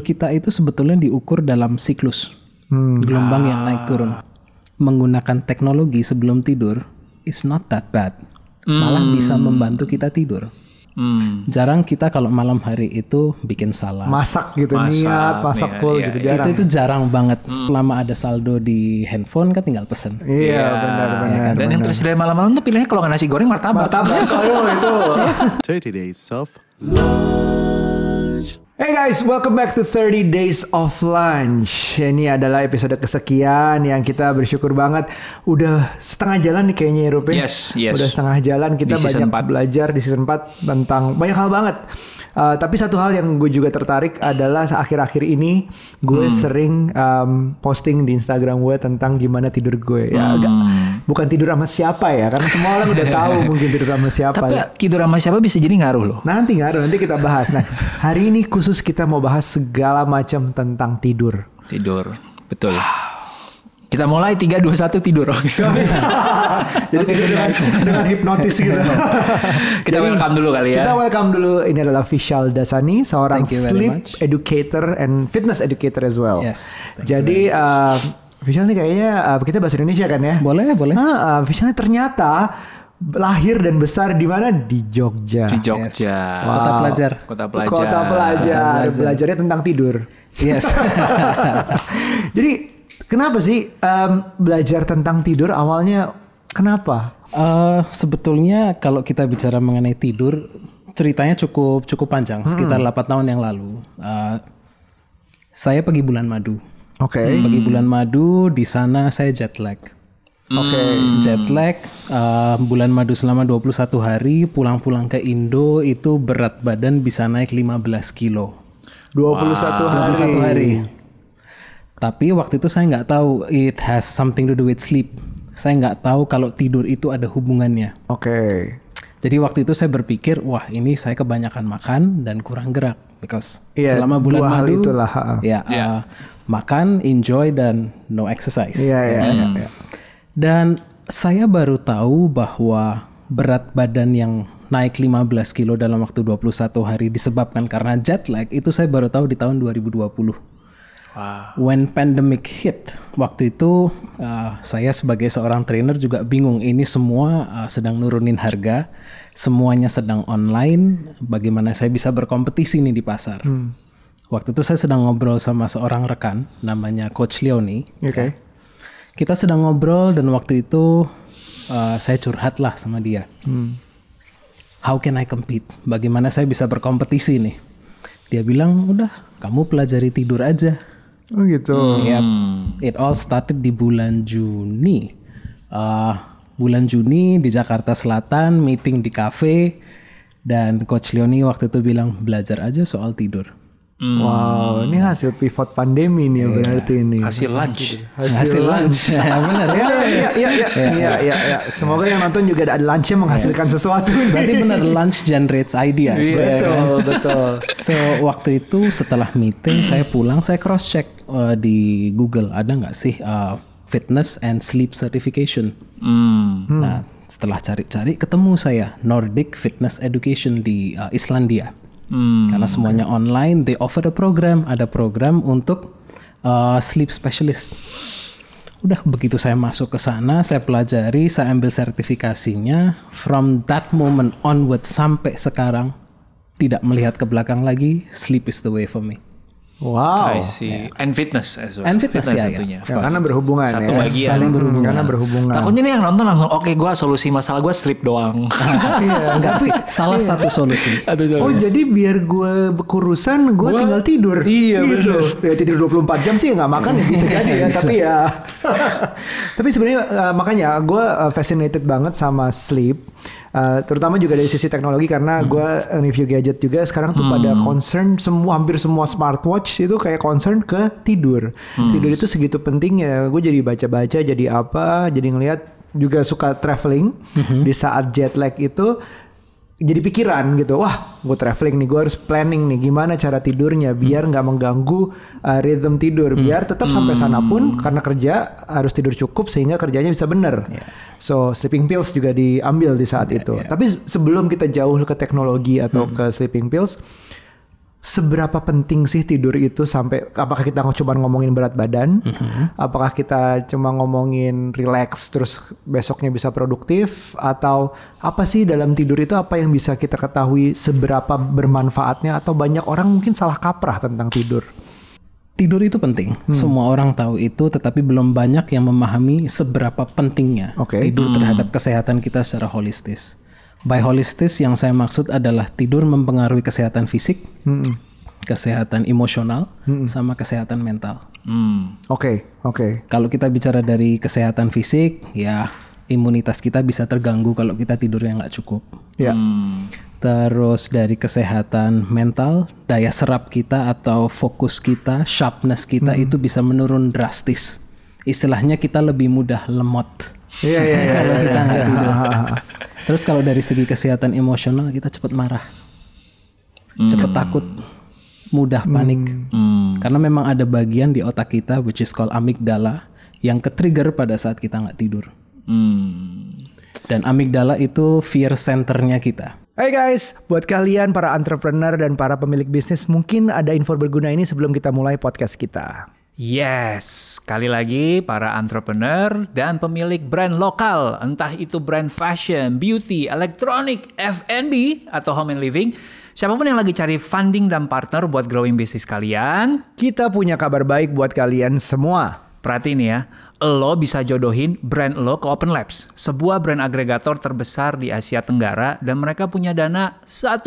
kita itu sebetulnya diukur dalam siklus hmm. gelombang ah. yang naik turun. Menggunakan teknologi sebelum tidur is not that bad, hmm. malah bisa membantu kita tidur. Hmm. Jarang kita kalau malam hari itu bikin salah. Masak gitu masak, niat, masak iya, full iya, gitu. Iya. jarang. Itu itu ya? jarang banget. Hmm. Lama ada saldo di handphone kan tinggal pesen. Iya yeah. benar iya benar. Ya, kan? Dan benar. yang tersedia malam-malam tuh pilihnya kalau nggak nasi goreng martabak. Martabak, oh, itu. days of love. Hey guys, welcome back to 30 Days of Lunch. Ini adalah episode kesekian yang kita bersyukur banget udah setengah jalan nih kayaknya European. Ya, yes, yes. Udah setengah jalan kita banyak 4. belajar di season 4 tentang banyak hal banget. Uh, tapi satu hal yang gue juga tertarik adalah akhir-akhir ini gue hmm. sering um, posting di Instagram gue tentang gimana tidur gue. Ya, hmm. agak, bukan tidur sama siapa ya, karena semua orang udah tahu mungkin tidur sama siapa. Tapi ya. tidur sama siapa bisa jadi ngaruh loh. Nanti ngaruh, nanti kita bahas. Nah, hari ini khusus kita mau bahas segala macam tentang tidur. Tidur, betul. Kita mulai 3, 2, 1 tidur. Jadi okay, dengan, dengan hipnotis gitu. kita Jadi, welcome dulu kali ya. Kita welcome dulu. Ini adalah Vishal Dasani, seorang sleep educator and fitness educator as well. Yes. Jadi uh, Vishal ini kayaknya uh, kita bahasa Indonesia kan ya? Boleh, boleh. Nah, uh, Vishal ternyata lahir dan besar di mana di Jogja. Di Jogja. Yes. Wow. Kota pelajar. Kota pelajar. Kota pelajar. Kota pelajar. Belajarnya tentang tidur. Yes. Jadi Kenapa sih um, belajar tentang tidur awalnya kenapa? Uh, sebetulnya kalau kita bicara mengenai tidur ceritanya cukup cukup panjang hmm. sekitar 8 tahun yang lalu. Uh, saya pergi bulan madu. Oke. Okay. Hmm. Pergi bulan madu di sana saya jet lag. Hmm. Oke. Okay. Jet lag uh, bulan madu selama 21 hari pulang-pulang ke Indo itu berat badan bisa naik 15 kilo. 21 wow. hari. 21 hari. Tapi waktu itu saya nggak tahu it has something to do with sleep. Saya nggak tahu kalau tidur itu ada hubungannya. Oke. Okay. Jadi waktu itu saya berpikir, wah ini saya kebanyakan makan dan kurang gerak because yeah, selama bulan dua madu, itulah. Ya, yeah. uh, makan, enjoy dan no exercise. Iya, iya, ya, iya, ya. iya. Dan saya baru tahu bahwa berat badan yang naik 15 kilo dalam waktu 21 hari disebabkan karena jet lag itu saya baru tahu di tahun 2020. Wow. When pandemic hit, waktu itu uh, saya sebagai seorang trainer juga bingung ini semua uh, sedang nurunin harga, semuanya sedang online, bagaimana saya bisa berkompetisi nih di pasar. Hmm. Waktu itu saya sedang ngobrol sama seorang rekan namanya Coach Leoni. Oke. Okay. Kita sedang ngobrol dan waktu itu uh, saya curhat lah sama dia. Hmm. How can I compete? Bagaimana saya bisa berkompetisi nih? Dia bilang udah kamu pelajari tidur aja Oh gitu. Hmm. Yep. Hmm. It all started di bulan Juni. Uh, bulan Juni di Jakarta Selatan meeting di kafe dan Coach Leoni waktu itu bilang belajar aja soal tidur. Hmm. Wow, ini hasil pivot pandemi nih yeah. berarti ini. Hasil lunch. Hasil, hasil lunch. Iya, benar. Ya, iya, iya, iya, iya, iya, ya. Semoga yang nonton juga ada lunchnya menghasilkan yeah. sesuatu. Berarti benar lunch generates ideas. betul, kan? betul. So waktu itu setelah meeting saya pulang saya cross check uh, eh, di Google ada nggak sih uh, fitness and sleep certification. Hmm. Nah setelah cari-cari ketemu saya Nordic Fitness Education di uh, Islandia. Hmm, Karena semuanya online, they offer a program, ada program untuk uh, sleep specialist. Udah begitu saya masuk ke sana, saya pelajari, saya ambil sertifikasinya. From that moment onward sampai sekarang, tidak melihat ke belakang lagi, sleep is the way for me. Wow. I see. And fitness as well. And fitness, fitness ya, satunya. Ya. Karena berhubungan Satu ya. Satu Saling hmm, berhubungan. Karena berhubungan. Takutnya nih yang nonton langsung oke okay, gue solusi masalah gue sleep doang. iya, enggak sih. Salah iya. satu solusi. oh jadi biar gue kurusan, gue tinggal tidur. Iya gitu. betul. Ya, tidur 24 jam sih gak makan ya bisa jadi ya. tapi ya. tapi sebenarnya eh, makanya gue eh, fascinated banget sama sleep uh, terutama juga dari sisi teknologi karena hmm. gue eh, review gadget juga sekarang tuh hmm. pada concern semua hampir semua smartwatch itu kayak concern ke tidur hmm. tidur itu segitu penting ya gue jadi baca-baca jadi apa jadi ngelihat juga suka traveling mm -hmm. di saat jet lag itu jadi pikiran gitu wah gue traveling nih gue harus planning nih gimana cara tidurnya biar nggak hmm. mengganggu uh, rhythm tidur hmm. biar tetap hmm. sampai sana hmm. pun karena kerja harus tidur cukup sehingga kerjanya bisa bener. yeah. so sleeping pills juga diambil di saat yeah, itu yeah. tapi sebelum kita jauh ke teknologi atau hmm. ke sleeping pills seberapa penting sih tidur itu sampai apakah kita cuma ngomongin berat badan, mm -hmm. apakah kita cuma ngomongin relax terus besoknya bisa produktif atau apa sih dalam tidur itu apa yang bisa kita ketahui seberapa bermanfaatnya atau banyak orang mungkin salah kaprah tentang tidur. Tidur itu penting, hmm. semua orang tahu itu, tetapi belum banyak yang memahami seberapa pentingnya okay. tidur hmm. terhadap kesehatan kita secara holistis. By holistis yang saya maksud adalah tidur mempengaruhi kesehatan fisik, mm -mm. kesehatan emosional, mm -mm. sama kesehatan mental. Hmm. Oke, mm. oke. Okay, okay. Kalau kita bicara dari kesehatan fisik, ya imunitas kita bisa terganggu kalau kita tidur yang nggak cukup. Ya. Yeah. Mm. Terus dari kesehatan mental, daya serap kita atau fokus kita, sharpness kita mm itu bisa menurun drastis. Istilahnya kita lebih mudah lemot. Iya iya iya. Kalau iya, kita iya. Terus kalau dari segi kesehatan emosional kita cepat marah, hmm. cepat takut, mudah panik. Hmm. hmm. Karena memang ada bagian di otak kita which is called amigdala yang ketrigger pada saat kita nggak tidur. Hmm. Dan amigdala itu fear centernya kita. Hai hey guys, buat kalian para entrepreneur dan para pemilik bisnis mungkin ada info berguna ini sebelum kita mulai podcast kita. Yes, sekali lagi para entrepreneur dan pemilik brand lokal, entah itu brand fashion, beauty, elektronik, F&B, atau home and living, Siapapun yang lagi cari funding dan partner buat growing bisnis kalian, kita punya kabar baik buat kalian semua. Perhatiin ya, lo bisa jodohin brand lo ke Open Labs, sebuah brand agregator terbesar di Asia Tenggara dan mereka punya dana 1,4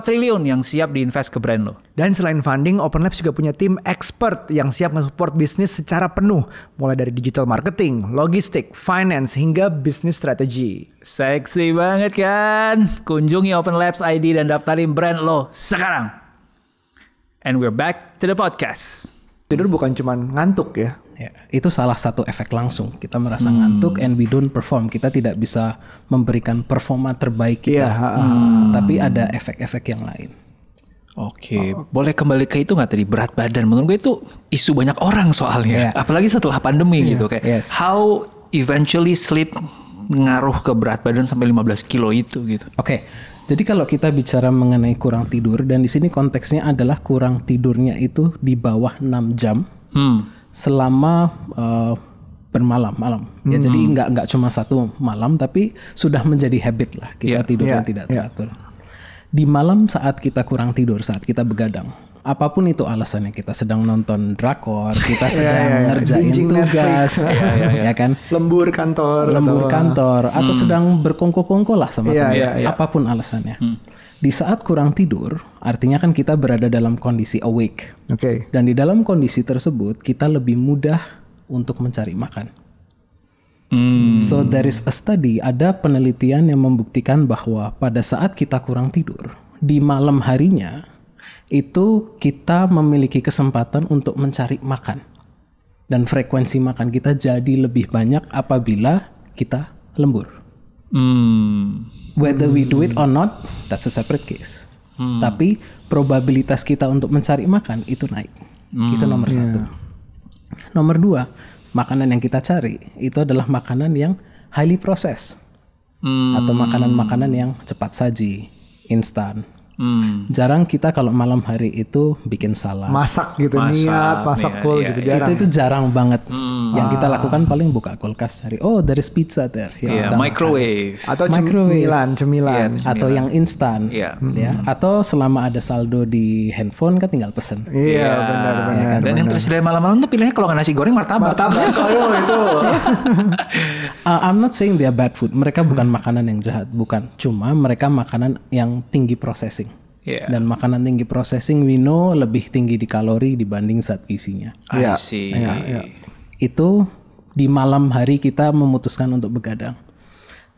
triliun yang siap diinvest ke brand lo. Dan selain funding, Open Labs juga punya tim expert yang siap mensupport bisnis secara penuh, mulai dari digital marketing, logistik, finance, hingga bisnis strategi. Seksi banget kan? Kunjungi Open Labs ID dan daftarin brand lo sekarang. And we're back to the podcast tidur bukan cuma ngantuk ya. ya itu salah satu efek langsung kita merasa hmm. ngantuk and we don't perform kita tidak bisa memberikan performa terbaik kita iya, hmm. tapi ada efek-efek yang lain Oke, okay. oh. boleh kembali ke itu nggak tadi berat badan? Menurut gue itu isu banyak orang soalnya, yeah. apalagi setelah pandemi yeah. gitu kayak yes. how eventually sleep ngaruh ke berat badan sampai 15 kilo itu gitu. Oke, okay. Jadi kalau kita bicara mengenai kurang tidur dan di sini konteksnya adalah kurang tidurnya itu di bawah 6 jam hmm. selama uh, bermalam malam. Ya jadi hmm. nggak nggak cuma satu malam tapi sudah menjadi habit lah kita yeah. tidur yeah. tidak ya. teratur. Yeah. Di malam saat kita kurang tidur saat kita begadang apapun itu alasannya kita sedang nonton drakor, kita iya, sedang yeah, yeah, ngerjain Binging tugas, yeah, yeah, yeah. ya kan? Lembur kantor, lembur atau... kantor, atau hmm. sedang berkongko-kongko lah sama yeah, teman, yeah, yeah. apapun alasannya. Hmm. Di saat kurang tidur, artinya kan kita berada dalam kondisi awake. Oke. Okay. Dan di dalam kondisi tersebut kita lebih mudah untuk mencari makan. Hmm. So there is a study, ada penelitian yang membuktikan bahwa pada saat kita kurang tidur, di malam harinya itu kita memiliki kesempatan untuk mencari makan. Dan frekuensi makan kita jadi lebih banyak apabila kita lembur. Hmm. Whether we do it or not, that's a separate case. Hmm. Tapi probabilitas kita untuk mencari makan itu naik. Hmm. Itu nomor yeah. satu. Nomor dua, makanan yang kita cari itu adalah makanan yang highly processed. Hmm. Atau makanan-makanan yang cepat saji, instan, Hmm. Jarang kita kalau malam hari itu bikin salah Masak gitu masak, niat, masak iya, full iya, gitu. Iya, Itu itu ya? jarang banget. Hmm. Yang ah. kita lakukan paling buka kulkas cari. Oh, dari pizza ter. Ya, yeah, iya, microwave makan. atau microwave. cemilan, iya, cemilan. Yeah, cemilan. atau yang instan. Yeah. Ya. Hmm. Ya. Atau selama ada saldo di handphone kan tinggal pesen. Iya, yeah, yeah. benar benar. Ya, kan? Dan benar. yang tersedia malam-malam tuh pilihnya kalau nggak nasi goreng martabak. Martabak. oh, itu. uh, I'm not saying they are bad food. Mereka bukan makanan yang jahat, bukan. Cuma mereka makanan yang tinggi processing. Yeah. Dan makanan tinggi processing we know lebih tinggi di kalori dibanding zat isinya. I yeah. see. Yeah, yeah. Itu di malam hari kita memutuskan untuk begadang.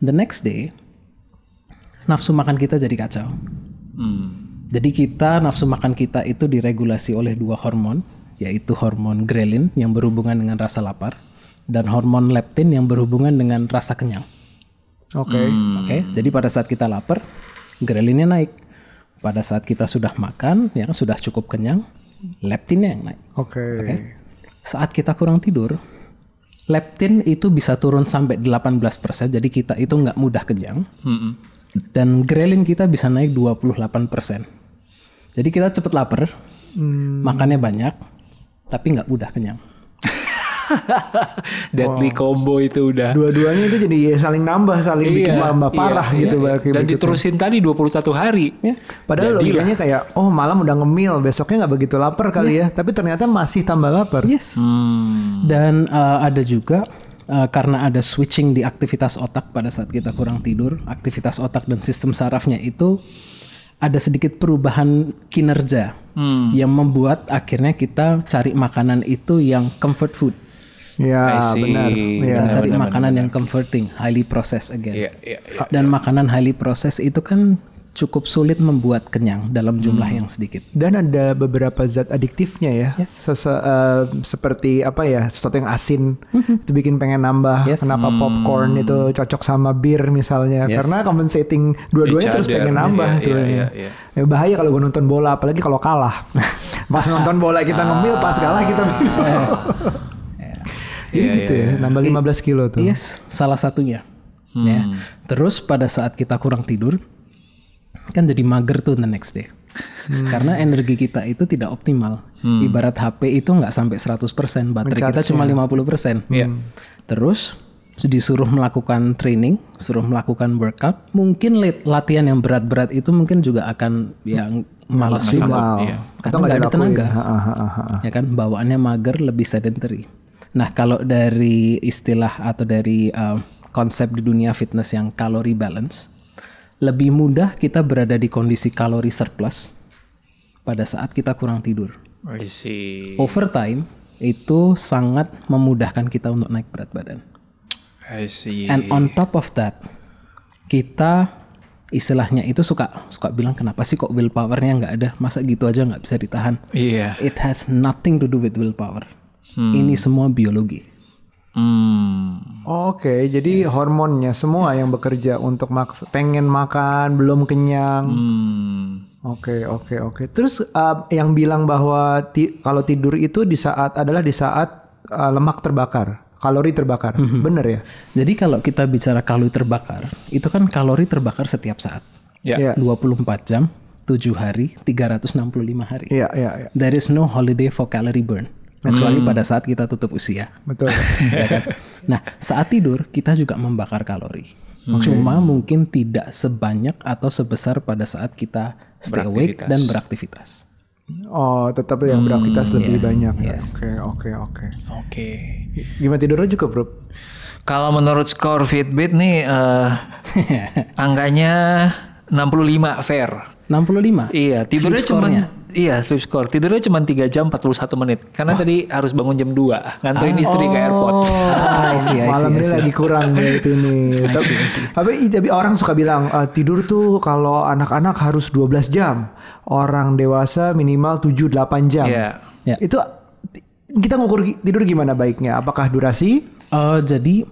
The next day nafsu makan kita jadi kacau. Hmm. Jadi kita nafsu makan kita itu diregulasi oleh dua hormon, yaitu hormon ghrelin yang berhubungan dengan rasa lapar dan hormon leptin yang berhubungan dengan rasa kenyang. Oke. Okay. Hmm. Oke. Okay? Jadi pada saat kita lapar, grelinnya naik. Pada saat kita sudah makan, ya sudah cukup kenyang, leptinnya yang naik. Oke. Okay. Okay? Saat kita kurang tidur, leptin itu bisa turun sampai 18%. Jadi kita itu nggak mudah kenyang. Hmm. Dan grelin kita bisa naik 28%. Jadi kita cepat lapar, hmm. makannya banyak, tapi nggak mudah kenyang. deadly wow. combo itu udah. Dua-duanya itu jadi saling nambah, saling iya, bikin nambah iya, parah iya, gitu. Iya. Bagi Dan diterusin tadi 21 hari. Ya. Padahal Jadilah. logikanya kayak, oh malam udah ngemil, besoknya nggak begitu lapar kali ya. ya. Tapi ternyata masih tambah lapar. Yes. Hmm. Dan uh, ada juga uh, karena ada switching di aktivitas otak pada saat kita kurang tidur, aktivitas otak dan sistem sarafnya itu ada sedikit perubahan kinerja hmm. yang membuat akhirnya kita cari makanan itu yang comfort food. Ya, benar. Ya, benar, cari benar, makanan benar. yang comforting, highly processed again. Yeah, yeah, yeah, Dan yeah. makanan highly processed itu kan cukup sulit membuat kenyang dalam jumlah hmm. yang sedikit. Dan ada beberapa zat adiktifnya ya, yes. Sese, uh, seperti apa ya, sesuatu yang asin mm itu bikin pengen nambah. Yes. Kenapa hmm. popcorn itu cocok sama bir misalnya? Yes. Karena compensating dua-duanya terus pengen nambah. Iya, iya, ya. Ya, Bahaya kalau gue nonton bola, apalagi kalau kalah. pas nonton bola kita ngemil, pas kalah kita ah. minum. Jadi iya, iya, yeah, gitu yeah, ya, iya. nambah 15 kilo tuh. Yes, salah satunya. Ya. Hmm. Ya. Terus pada saat kita kurang tidur kan jadi mager tuh the next day. Hmm. Karena energi kita itu tidak optimal. Hmm. Ibarat HP itu nggak sampai 100%, baterai kita cuma 50%. Yeah. Hmm. Terus disuruh melakukan training, suruh melakukan workout, mungkin latihan yang berat-berat itu mungkin juga akan yang malas juga. Wow. Karena nggak ada tenaga. Ha, Ya kan bawaannya mager, lebih sedentary. Nah, kalau dari istilah atau dari uh, konsep di dunia fitness yang kalori balance, lebih mudah kita berada di kondisi kalori surplus pada saat kita kurang tidur. I see. Overtime itu sangat memudahkan kita untuk naik berat badan. I see. And on top of that, kita istilahnya itu suka suka bilang kenapa sih kok willpowernya nggak ada? Masa gitu aja nggak bisa ditahan? Yeah. It has nothing to do with willpower. Hmm. Ini semua biologi. Hmm. Oke, okay, jadi yes. hormonnya semua yes. yang bekerja untuk maks pengen makan belum kenyang. Hmm. Oke, okay, oke, okay, oke. Okay. Terus uh, yang bilang bahwa ti kalau tidur itu di saat adalah di saat uh, lemak terbakar kalori terbakar. Mm -hmm. Bener ya? Jadi kalau kita bicara kalori terbakar, itu kan kalori terbakar setiap saat. Yeah. Yeah. 24 jam, 7 hari, 365 hari. Yeah, yeah, yeah. There is no holiday for calorie burn kecuali hmm. pada saat kita tutup usia. Betul. Ya kan? Nah, saat tidur kita juga membakar kalori. Hmm. Cuma mungkin tidak sebanyak atau sebesar pada saat kita stay awake dan beraktivitas. Oh, tetap yang hmm, beraktivitas lebih yes, banyak. Ya. Oke, oke, oke. Oke. Gimana tidurnya juga, Bro? Kalau menurut skor Fitbit nih uh, angkanya 65 fair. 65. Iya, tidurnya cuma Iya, sleep score. Tidurnya cuma 3 jam 41 menit. Karena oh. tadi harus bangun jam 2, nganterin ah, istri oh, ke airport. Oh. Ah, Malam ini lagi kurang gitu nih. Tapi, tapi, tapi orang suka bilang uh, tidur tuh kalau anak-anak harus 12 jam. Orang dewasa minimal 7-8 jam. Yeah. Yeah. Itu kita ngukur tidur gimana baiknya? Apakah durasi? Uh, jadi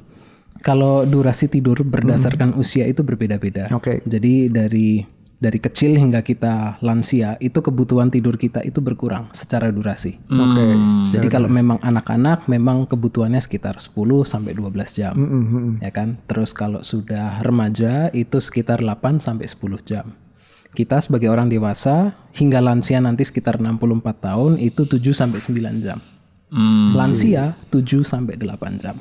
kalau durasi tidur berdasarkan hmm. usia itu berbeda-beda. Oke. Okay. Jadi dari dari kecil hingga kita lansia itu kebutuhan tidur kita itu berkurang secara durasi. Hmm. Oke. Okay. Hmm. Jadi kalau memang anak-anak memang kebutuhannya sekitar 10 sampai 12 jam. Mm -hmm. Ya kan? Terus kalau sudah remaja itu sekitar 8 sampai 10 jam. Kita sebagai orang dewasa hingga lansia nanti sekitar 64 tahun itu 7 sampai 9 jam. Hmm, lansia 7 sampai 8 jam.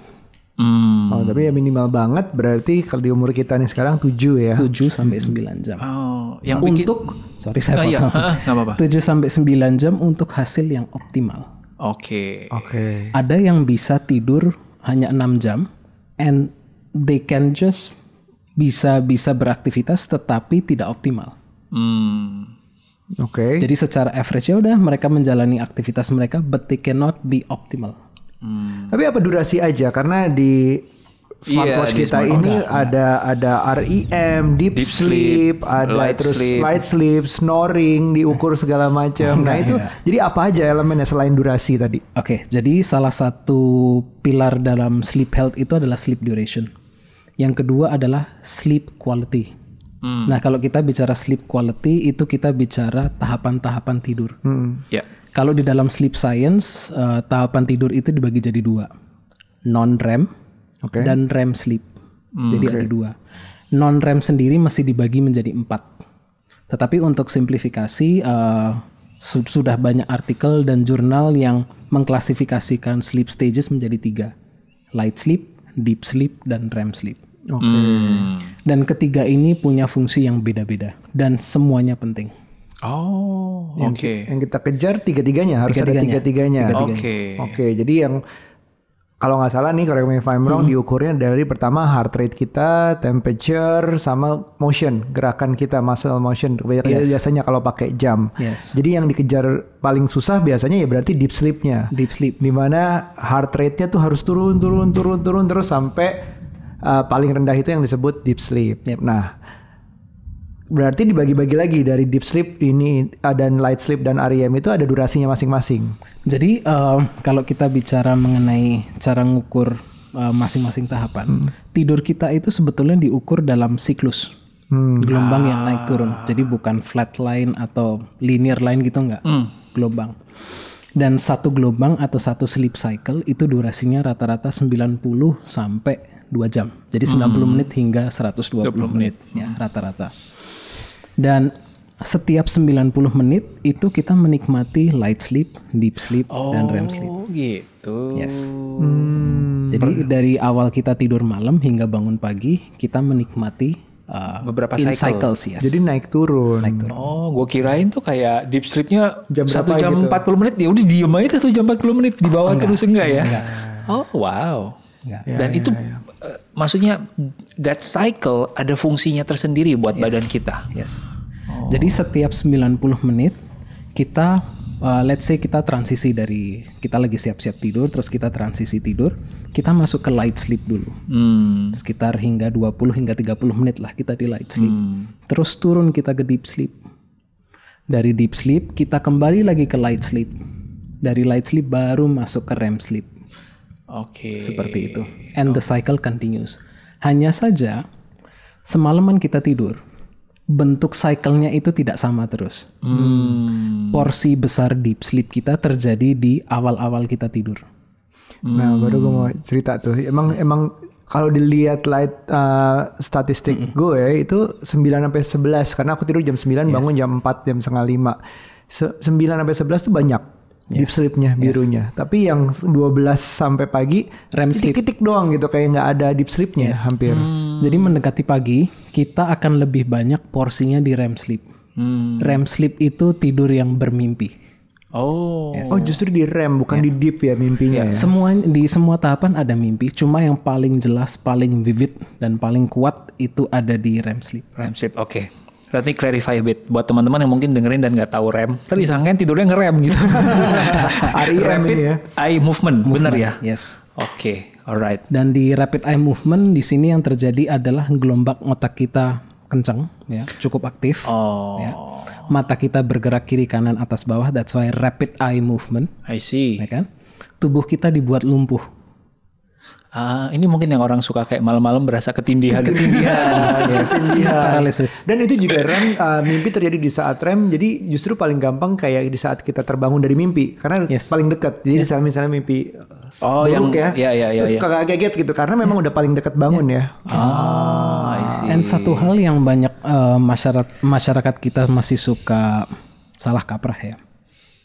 Hmm. Oh, tapi ya minimal banget berarti kalau di umur kita nih sekarang 7 ya. 7 sampai 9 jam. Oh, yang bikin... untuk sorry saya potong. Oh, iya. apa-apa. 7 sampai 9 jam untuk hasil yang optimal. Oke. Okay. Oke. Okay. Ada yang bisa tidur hanya 6 jam and they can just bisa bisa beraktivitas tetapi tidak optimal. Hmm. Oke. Okay. Jadi secara average ya udah mereka menjalani aktivitas mereka but they cannot be optimal. Hmm. Tapi apa durasi aja karena di iya, smartwatch iya, kita smart ini ada ada REM, deep, deep sleep, sleep, ada light terus sleep. light sleep, snoring diukur segala macam. nah, itu iya. jadi apa aja elemennya selain durasi tadi? Oke, okay, jadi salah satu pilar dalam sleep health itu adalah sleep duration. Yang kedua adalah sleep quality. Hmm. Nah, kalau kita bicara sleep quality itu kita bicara tahapan-tahapan tidur. Hmm. Yeah. Kalau di dalam sleep science, uh, tahapan tidur itu dibagi jadi dua, non REM okay. dan REM sleep. Hmm, jadi okay. ada dua. Non REM sendiri masih dibagi menjadi empat. Tetapi untuk simplifikasi, uh, sudah banyak artikel dan jurnal yang mengklasifikasikan sleep stages menjadi tiga, light sleep, deep sleep, dan REM sleep. Okay. Hmm. Dan ketiga ini punya fungsi yang beda-beda dan semuanya penting. Oh, oke. Okay. Yang, kita kejar tiga-tiganya harus tiga -tiganya. ada tiga-tiganya. Oke. Tiga oke, okay. okay, jadi yang kalau nggak salah nih, correct me if I'm wrong, hmm. diukurnya dari pertama heart rate kita, temperature, sama motion, gerakan kita, muscle motion. Yes. Biasanya kalau pakai jam. Yes. Jadi yang dikejar paling susah biasanya ya berarti deep sleepnya. Deep sleep. di mana heart rate-nya tuh harus turun, turun, turun, turun, terus sampai uh, paling rendah itu yang disebut deep sleep. Yep. Nah, berarti dibagi-bagi lagi dari deep sleep ini eh, dan light sleep dan REM itu ada durasinya masing-masing. Jadi uh, kalau kita bicara mengenai cara mengukur masing eh, masing-masing tahapan, hmm. tidur kita itu sebetulnya diukur dalam siklus hmm. gelombang ah. yang naik ah. turun. Jadi bukan flat line atau linear line gitu nggak, hmm. gelombang. Dan satu gelombang atau satu sleep cycle itu durasinya rata-rata 90 sampai 2 jam. Jadi 90 hmm. menit hingga 120 puluh menit ya rata-rata. Hmm dan setiap 90 menit itu kita menikmati light sleep, deep sleep, oh, dan REM sleep. Oh gitu. Yes. Hmm, Jadi pernah. dari awal kita tidur malam hingga bangun pagi kita menikmati uh, beberapa cycle. cycles. Yes. Jadi naik turun. Naik turun. Oh, gue kirain tuh kayak deep sleepnya jam satu jam gitu? puluh menit ya udah diem aja satu jam puluh menit di bawah oh, terus enggak ya? Enggak. Oh wow. Enggak. Ya, dan ya, itu ya maksudnya that cycle ada fungsinya tersendiri buat yes. badan kita. Yes. Oh. Jadi setiap 90 menit kita uh, let's say kita transisi dari kita lagi siap-siap tidur terus kita transisi tidur kita masuk ke light sleep dulu hmm. sekitar hingga 20 hingga 30 menit lah kita di light sleep hmm. terus turun kita ke deep sleep dari deep sleep kita kembali lagi ke light sleep dari light sleep baru masuk ke REM sleep Oke. Okay. Seperti itu. And okay. the cycle continues. Hanya saja semalaman kita tidur, bentuk cyclenya itu tidak sama terus. Hmm. Porsi besar deep sleep kita terjadi di awal-awal kita tidur. Hmm. Nah, baru gue mau cerita tuh. Emang emang kalau dilihat light uh, statistik mm -mm. gue ya, itu 9 sampai 11 karena aku tidur jam 9 yes. bangun jam 4 jam setengah 5. Se 9 sampai 11 itu banyak Yes. Deep sleepnya birunya. Yes. Tapi yang 12 sampai pagi REM titik-titik doang gitu kayak nggak ada deep sleepnya yes. hampir. Hmm. Jadi mendekati pagi kita akan lebih banyak porsinya di REM sleep. Hmm. REM sleep itu tidur yang bermimpi. Oh. Yes. Oh, justru di REM bukan yeah. di deep ya mimpinya. Yeah. Ya? Semua di semua tahapan ada mimpi, cuma yang paling jelas, paling vivid dan paling kuat itu ada di REM sleep. REM sleep. Oke. Okay let clarify a bit buat teman-teman yang mungkin dengerin dan nggak tahu rem tadi sangkain tidurnya ngerem gitu rapid ya. eye movement, movement bener ya yes oke okay. alright dan di rapid eye movement di sini yang terjadi adalah gelombang otak kita kenceng, ya cukup aktif oh. ya. mata kita bergerak kiri kanan atas bawah that's why rapid eye movement I see ya kan tubuh kita dibuat lumpuh ah, ini mungkin yang orang suka kayak malam-malam berasa ketindihan. Ketindihan, ya, Dan itu juga rem uh, mimpi terjadi di saat rem. Jadi justru paling gampang kayak di saat kita terbangun dari mimpi karena yes. paling dekat. Jadi yeah. misalnya, misalnya mimpi oh, buruk yang, ya, ya, ya, ya, kagak kaget gitu karena memang udah paling dekat bangun ya. ya. Ah, Dan satu hal yang banyak uh, masyarakat masyarakat kita masih suka salah kaprah ya.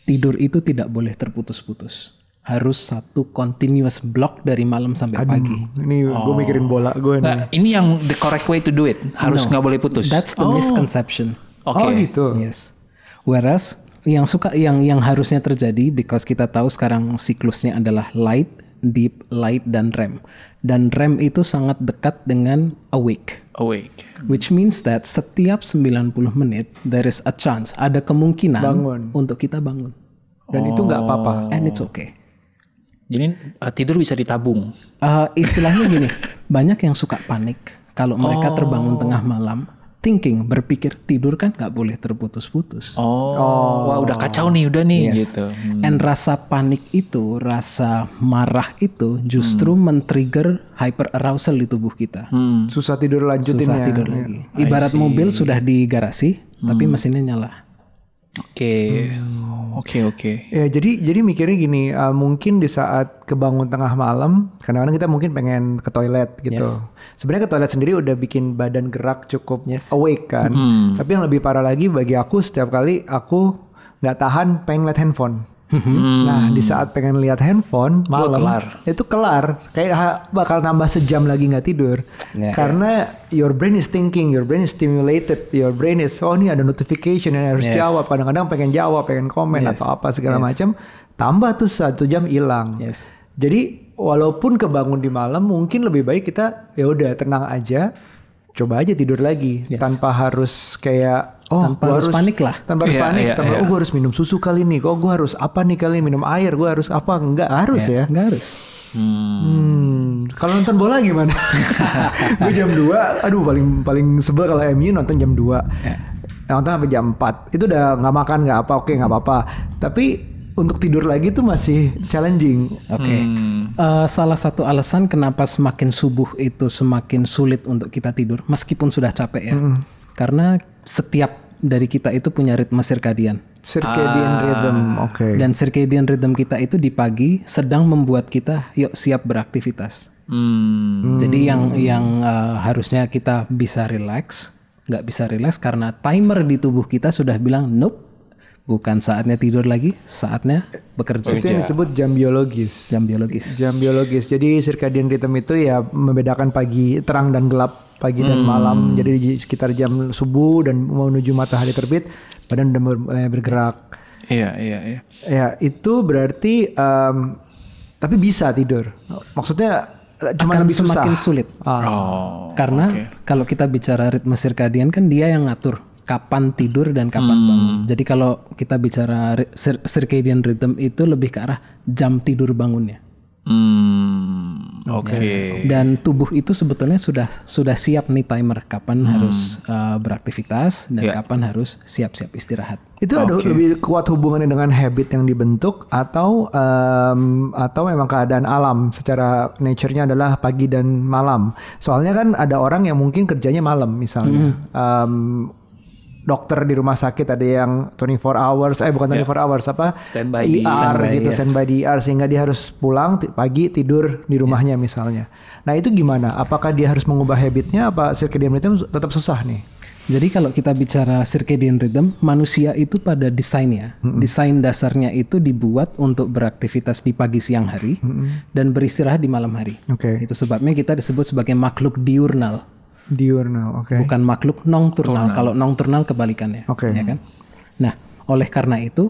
Tidur itu tidak boleh terputus-putus harus satu continuous block dari malam sampai Aduh, pagi. Ini oh. gue mikirin bola gue nah, Ini yang the correct way to do it. Harus nggak no, boleh putus. That's the oh. misconception. Oke. Okay. Oh gitu. Yes. Whereas yang suka yang yang harusnya terjadi because kita tahu sekarang siklusnya adalah light, deep, light dan REM. Dan REM itu sangat dekat dengan awake. Awake. Which means that setiap 90 menit there is a chance, ada kemungkinan bangun. untuk kita bangun. Dan oh. itu nggak apa-apa. Oh. And it's okay. Jadi uh, tidur bisa ditabung. Uh, istilahnya gini, banyak yang suka panik kalau mereka oh. terbangun tengah malam. Thinking, berpikir tidur kan nggak boleh terputus-putus. Oh. oh, wah udah kacau nih, udah nih yes. gitu. Hmm. And rasa panik itu, rasa marah itu justru hmm. men-trigger hyper arousal di tubuh kita. Hmm. Susah tidur lanjutin Susah ya. tidur lagi. Ibarat mobil sudah di garasi, hmm. tapi mesinnya nyala. Oke, hmm. oke, oke. Ya jadi jadi mikirnya gini, uh, mungkin di saat kebangun tengah malam, kadang-kadang kita mungkin pengen ke toilet gitu. Yes. Sebenarnya ke toilet sendiri udah bikin badan gerak cukup yes. awake kan. Hmm. Tapi yang lebih parah lagi bagi aku setiap kali aku nggak tahan pengen lihat handphone. Mm-hmm. Hmm. Nah, di saat pengen lihat handphone oh, malam, kelar. itu kelar. Kayak bakal nambah sejam lagi nggak tidur. Yeah. Iya. Karena your brain is thinking, your brain is stimulated, your brain is oh ini ada notification yang harus yes. jawab. Kadang-kadang pengen jawab, pengen komen yes. atau apa segala yes. macam. Tambah tuh satu jam hilang. Yes. Jadi walaupun kebangun di malam, mungkin lebih baik kita ya udah tenang aja coba aja tidur lagi yes. tanpa harus kayak oh tanpa gua harus panik lah tanpa harus yeah, panik yeah, tanpa yeah. oh gue harus minum susu kali ini oh gue harus apa nih kali minum air gue harus apa nggak harus yeah, ya nggak harus hmm. hmm. kalau nonton bola gimana gue jam 2 aduh paling paling sebel kalau MU nonton jam 2 yeah. nonton sampai jam 4 itu udah nggak makan nggak apa oke nggak apa-apa tapi untuk tidur lagi tuh masih challenging. Oke. Okay. Hmm. Uh, salah satu alasan kenapa semakin subuh itu semakin sulit untuk kita tidur meskipun sudah capek ya. Hmm. Karena setiap dari kita itu punya ritme sirkadian. Circadian ah. rhythm. Oke. Okay. Dan circadian rhythm kita itu di pagi sedang membuat kita yuk siap beraktivitas. Hmm. Jadi yang yang uh, harusnya kita bisa relax, nggak bisa relax karena timer di tubuh kita sudah bilang nope Bukan saatnya tidur lagi, saatnya bekerja. Itu yang disebut jam biologis. Jam biologis. Jam biologis. Jadi circadian rhythm itu ya membedakan pagi terang dan gelap, pagi hmm. dan malam. Jadi sekitar jam subuh dan menuju matahari terbit, badan udah bergerak. Iya, iya, iya. Ya, itu berarti um, tapi bisa tidur. Maksudnya eh, cuma lebih semakin sulit. Ah. Oh, Karena okay. kalau kita bicara ritme sirkadian kan dia yang ngatur kapan tidur dan kapan hmm. bangun. Jadi kalau kita bicara circadian rhythm itu lebih ke arah jam tidur bangunnya. Hmm, Oke. Okay. Ya. Dan tubuh itu sebetulnya sudah sudah siap nih timer kapan hmm. harus uh, beraktivitas dan yeah. kapan harus siap-siap istirahat. Itu okay. ada lebih kuat hubungannya dengan habit yang dibentuk atau um, atau memang keadaan alam secara nature-nya adalah pagi dan malam. Soalnya kan ada orang yang mungkin kerjanya malam misalnya. Hmm. Um, dokter di rumah sakit ada yang 24 hours eh bukan 24 ya. yeah. hours apa standby ER standby, gitu yes. standby di ER sehingga dia harus pulang pagi tidur di ya. rumahnya yeah. misalnya. Nah, itu gimana? Apakah dia harus mengubah habitnya apa circadian rhythm tetap susah nih? Jadi kalau kita bicara circadian rhythm, manusia itu pada desainnya, mm -hmm. desain dasarnya itu dibuat untuk beraktivitas di pagi siang hari mm -hmm. dan beristirahat di malam hari. Okay. Itu sebabnya kita disebut sebagai makhluk diurnal. Diurnal, oke. Okay. Bukan makhluk nocturnal. Kalau nocturnal kebalikannya. Oke. Okay. Ya kan? Nah, oleh karena itu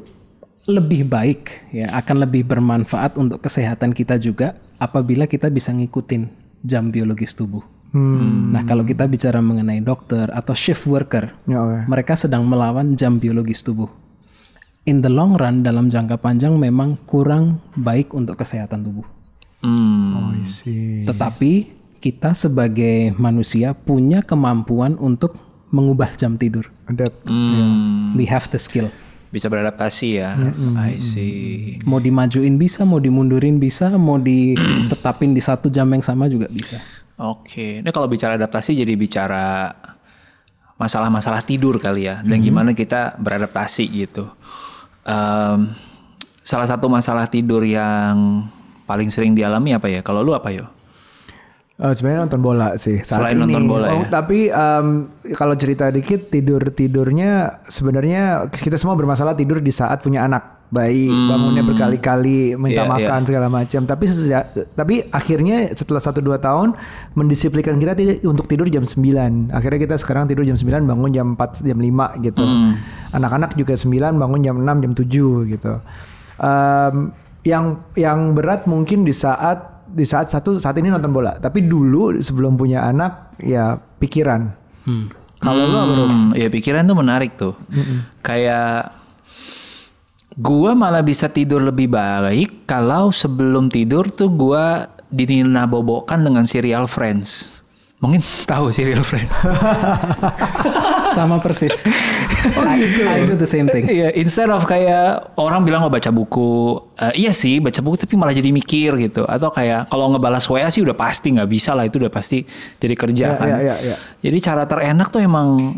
lebih baik ya akan lebih bermanfaat untuk kesehatan kita juga apabila kita bisa ngikutin jam biologis tubuh. Hmm. Nah, kalau kita bicara mengenai dokter atau shift worker, ya, okay. mereka sedang melawan jam biologis tubuh. In the long run, dalam jangka panjang memang kurang baik untuk kesehatan tubuh. Hmm. Oh, Tetapi kita sebagai manusia punya kemampuan untuk mengubah jam tidur. Adapt. Hmm. We have the skill. Bisa beradaptasi ya. Yes. I see. Mau dimajuin bisa, mau dimundurin bisa, mau ditetapin di satu jam yang sama juga bisa. Oke. Okay. Nah kalau bicara adaptasi jadi bicara masalah-masalah tidur kali ya dan mm gimana kita beradaptasi gitu. Um, salah satu masalah tidur yang paling sering dialami apa ya? Kalau lu apa yo? Uh, sebenarnya nonton bola sih saat Selain ini. nonton bola oh, ya. Tapi um, kalau cerita dikit tidur tidurnya sebenarnya kita semua bermasalah tidur di saat punya anak bayi hmm. bangunnya berkali-kali minta yeah, iya. makan yeah. segala macam. Tapi sejak tapi akhirnya setelah satu dua tahun mendisiplinkan kita untuk tidur jam 9. Akhirnya kita sekarang tidur jam 9 bangun jam 4 jam 5 gitu. Hmm. Anak-anak hmm. juga 9 bangun jam 6 jam 7 gitu. Um, yang yang berat mungkin di saat di saat satu saat ini nonton bola tapi dulu sebelum punya anak ya pikiran hmm. kalau hmm, lo apa ya pikiran tuh menarik tuh hmm. kayak gua malah bisa tidur lebih baik kalau sebelum tidur tuh gua dinina bobokan dengan serial Friends Mungkin tahu sih real friends. Sama persis. Oh gitu. I, I do the same thing. Iya, yeah, instead of kayak orang bilang oh baca buku, uh, iya sih baca buku tapi malah jadi mikir gitu. Atau kayak kalau ngebalas WA sih udah pasti nggak bisa lah itu udah pasti jadi kerja yeah, kan. Yeah, yeah, yeah. Jadi cara terenak tuh emang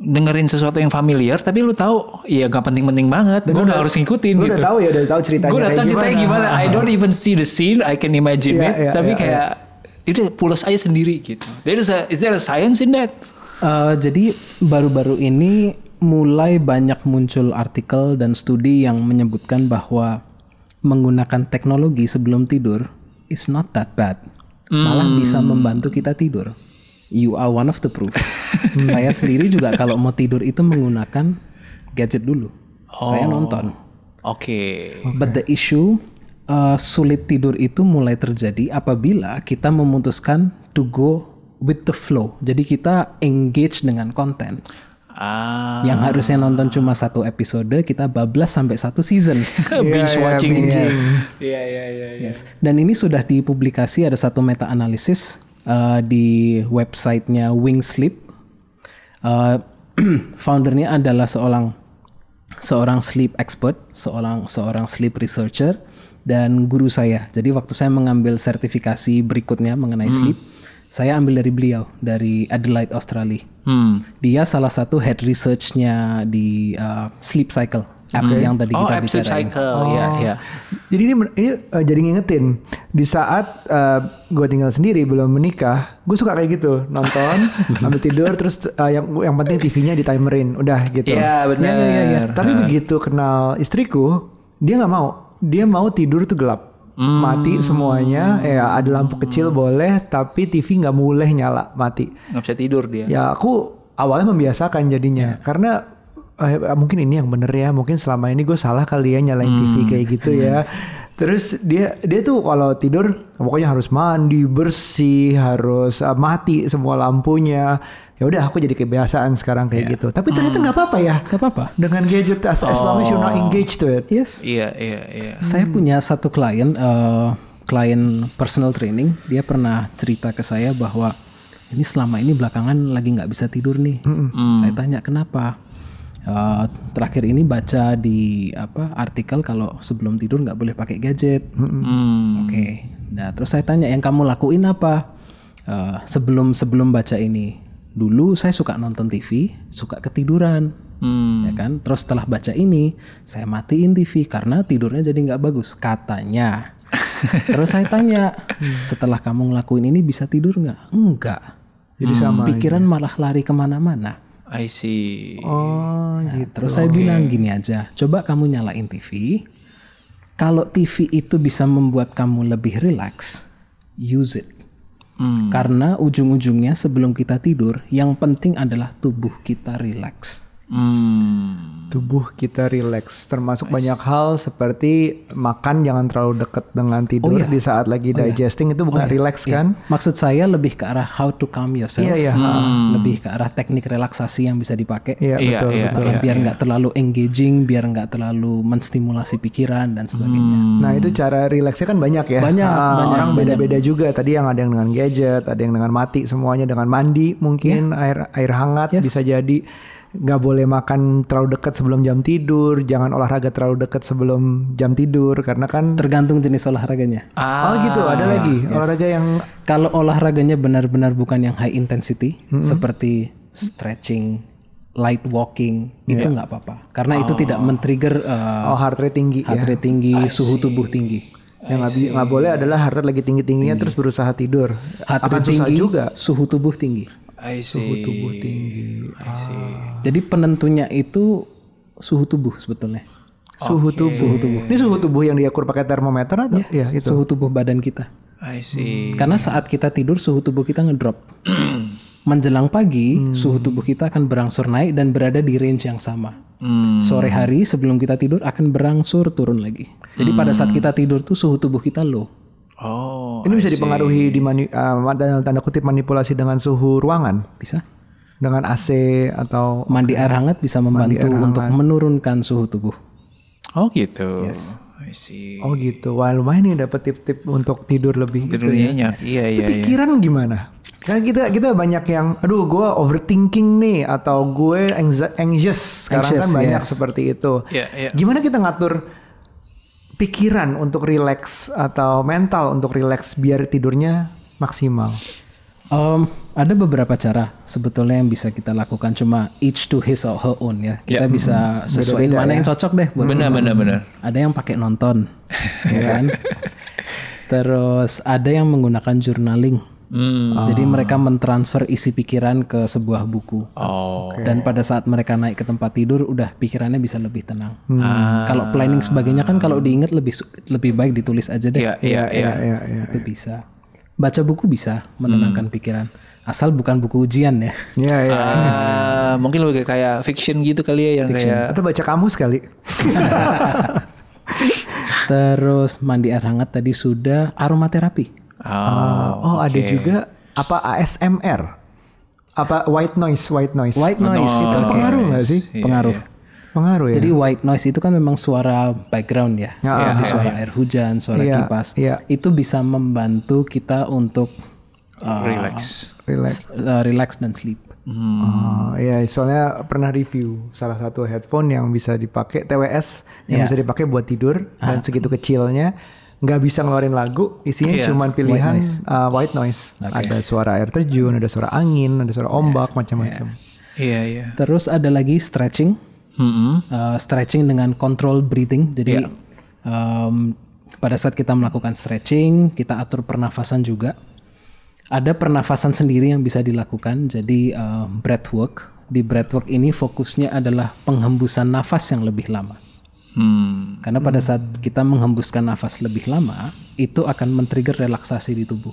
dengerin sesuatu yang familiar tapi lu tahu ya gak penting-penting banget gue gak harus ngikutin lu gitu udah tahu ya udah tahu ceritanya gue udah tahu ceritanya gimana I don't even see the scene I can imagine yeah, it yeah, tapi yeah, kayak iya udah pulas aja sendiri gitu. There is, a, is there a science in that? Uh, jadi baru-baru ini mulai banyak muncul artikel dan studi yang menyebutkan bahwa menggunakan teknologi sebelum tidur is not that bad. Mm. Malah hmm. bisa membantu kita tidur. You are one of the proof. Saya sendiri juga kalau mau tidur itu menggunakan gadget dulu. Oh. Saya nonton. Oke. Okay. But the issue uh, sulit tidur itu mulai terjadi apabila kita memutuskan to go with the flow. Jadi kita engage dengan konten. Ah. Yang harusnya nonton cuma satu episode, kita bablas sampai satu season. Iya, iya, binge iya. watching. Iya, iya, iya. Dan ini sudah dipublikasi ada satu meta analisis uh, eh, di websitenya wingsleep Uh, eh, foundernya adalah seorang seorang sleep expert, seorang seorang sleep researcher dan guru saya. Jadi waktu saya mengambil sertifikasi berikutnya mengenai hmm. sleep, saya ambil dari beliau dari Adelaide Australia. Hmm. Dia salah satu head researchnya di uh, sleep cycle app yang tadi oh, kita bicara. Cycle. Oh, Yeah, iya. yeah. Jadi ini ini uh, jadi ngingetin di saat uh, gue tinggal sendiri belum menikah, gue suka kayak gitu nonton, ambil tidur terus uh, yang yang penting TV-nya di timerin, udah gitu. Iya yeah, benar. Ya, ya, ya. Tapi nah. begitu kenal istriku, dia nggak mau dia mau tidur tuh gelap hmm. mati semuanya ya ada lampu kecil hmm. boleh tapi TV nggak boleh nyala mati nggak bisa tidur dia ya aku awalnya membiasakan jadinya ya. karena eh, mungkin ini yang bener ya mungkin selama ini gue salah kali ya nyalain hmm. TV kayak gitu ya hmm. Terus dia dia tuh kalau tidur pokoknya harus mandi bersih, harus eh, mati semua lampunya ya udah aku jadi kebiasaan sekarang kayak yeah. gitu. Tapi ternyata hmm. nggak hmm. apa-apa ya. Nggak apa-apa. Dengan gadget as, oh. as long as you're not oh. engaged to it. Yes. Iya, yeah, iya, yeah, iya. Yeah. Saya hmm. punya satu klien uh, klien personal training, dia pernah cerita ke saya bahwa ini selama ini belakangan lagi nggak bisa tidur nih. Mm Saya tanya kenapa? Uh, terakhir ini baca di apa artikel kalau sebelum tidur nggak boleh pakai gadget. Mm Oke. Okay. Nah terus saya tanya yang kamu lakuin apa uh, sebelum sebelum baca ini? dulu saya suka nonton TV, suka ketiduran, hmm. ya kan. Terus setelah baca ini, saya matiin TV karena tidurnya jadi nggak bagus katanya. Terus saya tanya, setelah kamu ngelakuin ini bisa tidur nggak? Enggak. Jadi hmm, sama pikiran iya. malah lari kemana-mana. I see. Oh, nah, gitu. Terus saya okay. bilang gini aja, coba kamu nyalain TV. Kalau TV itu bisa membuat kamu lebih relax, use it. Hmm. Karena ujung-ujungnya sebelum kita tidur, yang penting adalah tubuh kita rileks. Hmm. Tubuh kita rileks, termasuk nice. banyak hal seperti makan jangan terlalu dekat dengan tidur oh, iya. di saat lagi oh, iya. digesting iya. itu bukan oh, iya. rileks iya. kan? Iya. Maksud saya lebih ke arah how to calm yourself, iya, iya. Ah, hmm. lebih ke arah teknik relaksasi yang bisa dipakai. Iya, iya betul, iya, betul. Iya, biar nggak iya. terlalu engaging, biar nggak terlalu menstimulasi pikiran dan sebagainya. Hmm. Nah itu hmm. cara rileksnya kan banyak ya. Banyak, nah, banyak orang beda-beda juga. Tadi yang ada yang dengan gadget, ada yang dengan mati, semuanya dengan mandi mungkin yeah. air air hangat yes. bisa jadi nggak boleh makan terlalu dekat sebelum jam tidur, jangan olahraga terlalu dekat sebelum jam tidur karena kan tergantung jenis olahraganya. Oh, ah, oh gitu, ada yes, lagi yes. olahraga yang kalau olahraganya benar-benar bukan yang high intensity mm -hmm. seperti stretching, light walking yeah. itu nggak apa-apa karena oh. itu tidak oh. men-trigger uh, oh heart rate tinggi, ya. heart rate tinggi, I suhu see. tubuh tinggi. Yang nggak boleh adalah heart rate lagi tinggi-tingginya tinggi. terus berusaha tidur. Heart Akan susah tinggi, juga. Suhu tubuh tinggi. I see. suhu tubuh tinggi. I see. Ah. Jadi penentunya itu suhu tubuh sebetulnya. Okay. Suhu tubuh. Suhu tubuh. Ini suhu tubuh yang diukur pakai termometer atau? Ya, ya itu. Iya, gitu. Suhu tubuh badan kita. I see. Hmm. Karena saat kita tidur suhu tubuh kita ngedrop. Menjelang pagi, hmm. suhu tubuh kita akan berangsur naik dan berada di range yang sama. Hmm. Sore hari sebelum kita tidur akan berangsur turun lagi. Jadi hmm. pada saat hmm. kita tidur tuh suhu tubuh kita low. Oh. Ini bisa dipengaruhi di mani, uh, tanda kutip manipulasi dengan suhu ruangan, bisa? Dengan AC atau mandi air hangat bisa membantu untuk menurunkan suhu tubuh. Oh gitu. Yes. I see. Oh gitu. Wah lumayan nih dapat tip-tip untuk tidur lebih. Tidur gitu ya. Iya iya. pikiran iya. gimana? Karena kita kita banyak yang, aduh, gue overthinking nih atau gue anxious sekarang anxious, kan banyak yes. seperti itu. Yeah, yeah. Gimana kita ngatur pikiran untuk relax atau mental untuk relax biar tidurnya maksimal? Um, ada beberapa cara sebetulnya yang bisa kita lakukan cuma each to his or her own ya. Kita yeah. bisa hmm. sesuai mana ya. yang cocok deh buat Benar benar benar. Ada yang pakai nonton ya kan. Terus ada yang menggunakan journaling. Hmm. Jadi mereka mentransfer isi pikiran ke sebuah buku. Oh. Dan pada saat mereka naik ke tempat tidur, udah pikirannya bisa lebih tenang. Hmm. Ah. Kalau planning sebagainya kan kalau diingat lebih lebih baik ditulis aja deh. Iya iya iya. iya. iya, iya Itu bisa. Baca buku bisa menenangkan hmm. pikiran asal bukan buku ujian ya. Iya iya. Ah, mungkin lebih kayak fiction gitu kali ya yang fiction. kayak atau baca kamu sekali. Terus mandi air hangat tadi sudah aromaterapi. Oh, oh okay. Oh, ada juga apa ASMR? Apa white noise, white noise. White noise oh, itu okay. pengaruh nggak sih? Yeah, pengaruh. Yeah. Pengaruh ya. Jadi white noise itu kan memang suara background ya, ya suara, ya, suara ya. air hujan, suara ya, kipas. Ya. Itu bisa membantu kita untuk uh, relax, relax, uh, relax dan sleep. Hmm. uh, soalnya pernah review salah satu headphone yang bisa dipakai TWS yang ya. bisa dipakai buat tidur dan ah. segitu kecilnya nggak bisa ngeluarin lagu isinya yeah. cuma pilihan white noise, uh, white noise. Okay. ada suara air terjun ada suara angin ada suara ombak yeah. macam-macam yeah. yeah, yeah. terus ada lagi stretching mm -hmm. uh, stretching dengan control breathing jadi yeah. um, pada saat kita melakukan stretching kita atur pernafasan juga ada pernafasan sendiri yang bisa dilakukan jadi uh, breath work di breathwork ini fokusnya adalah penghembusan nafas yang lebih lama Hmm. Karena pada saat kita menghembuskan nafas lebih lama, itu akan men-trigger relaksasi di tubuh.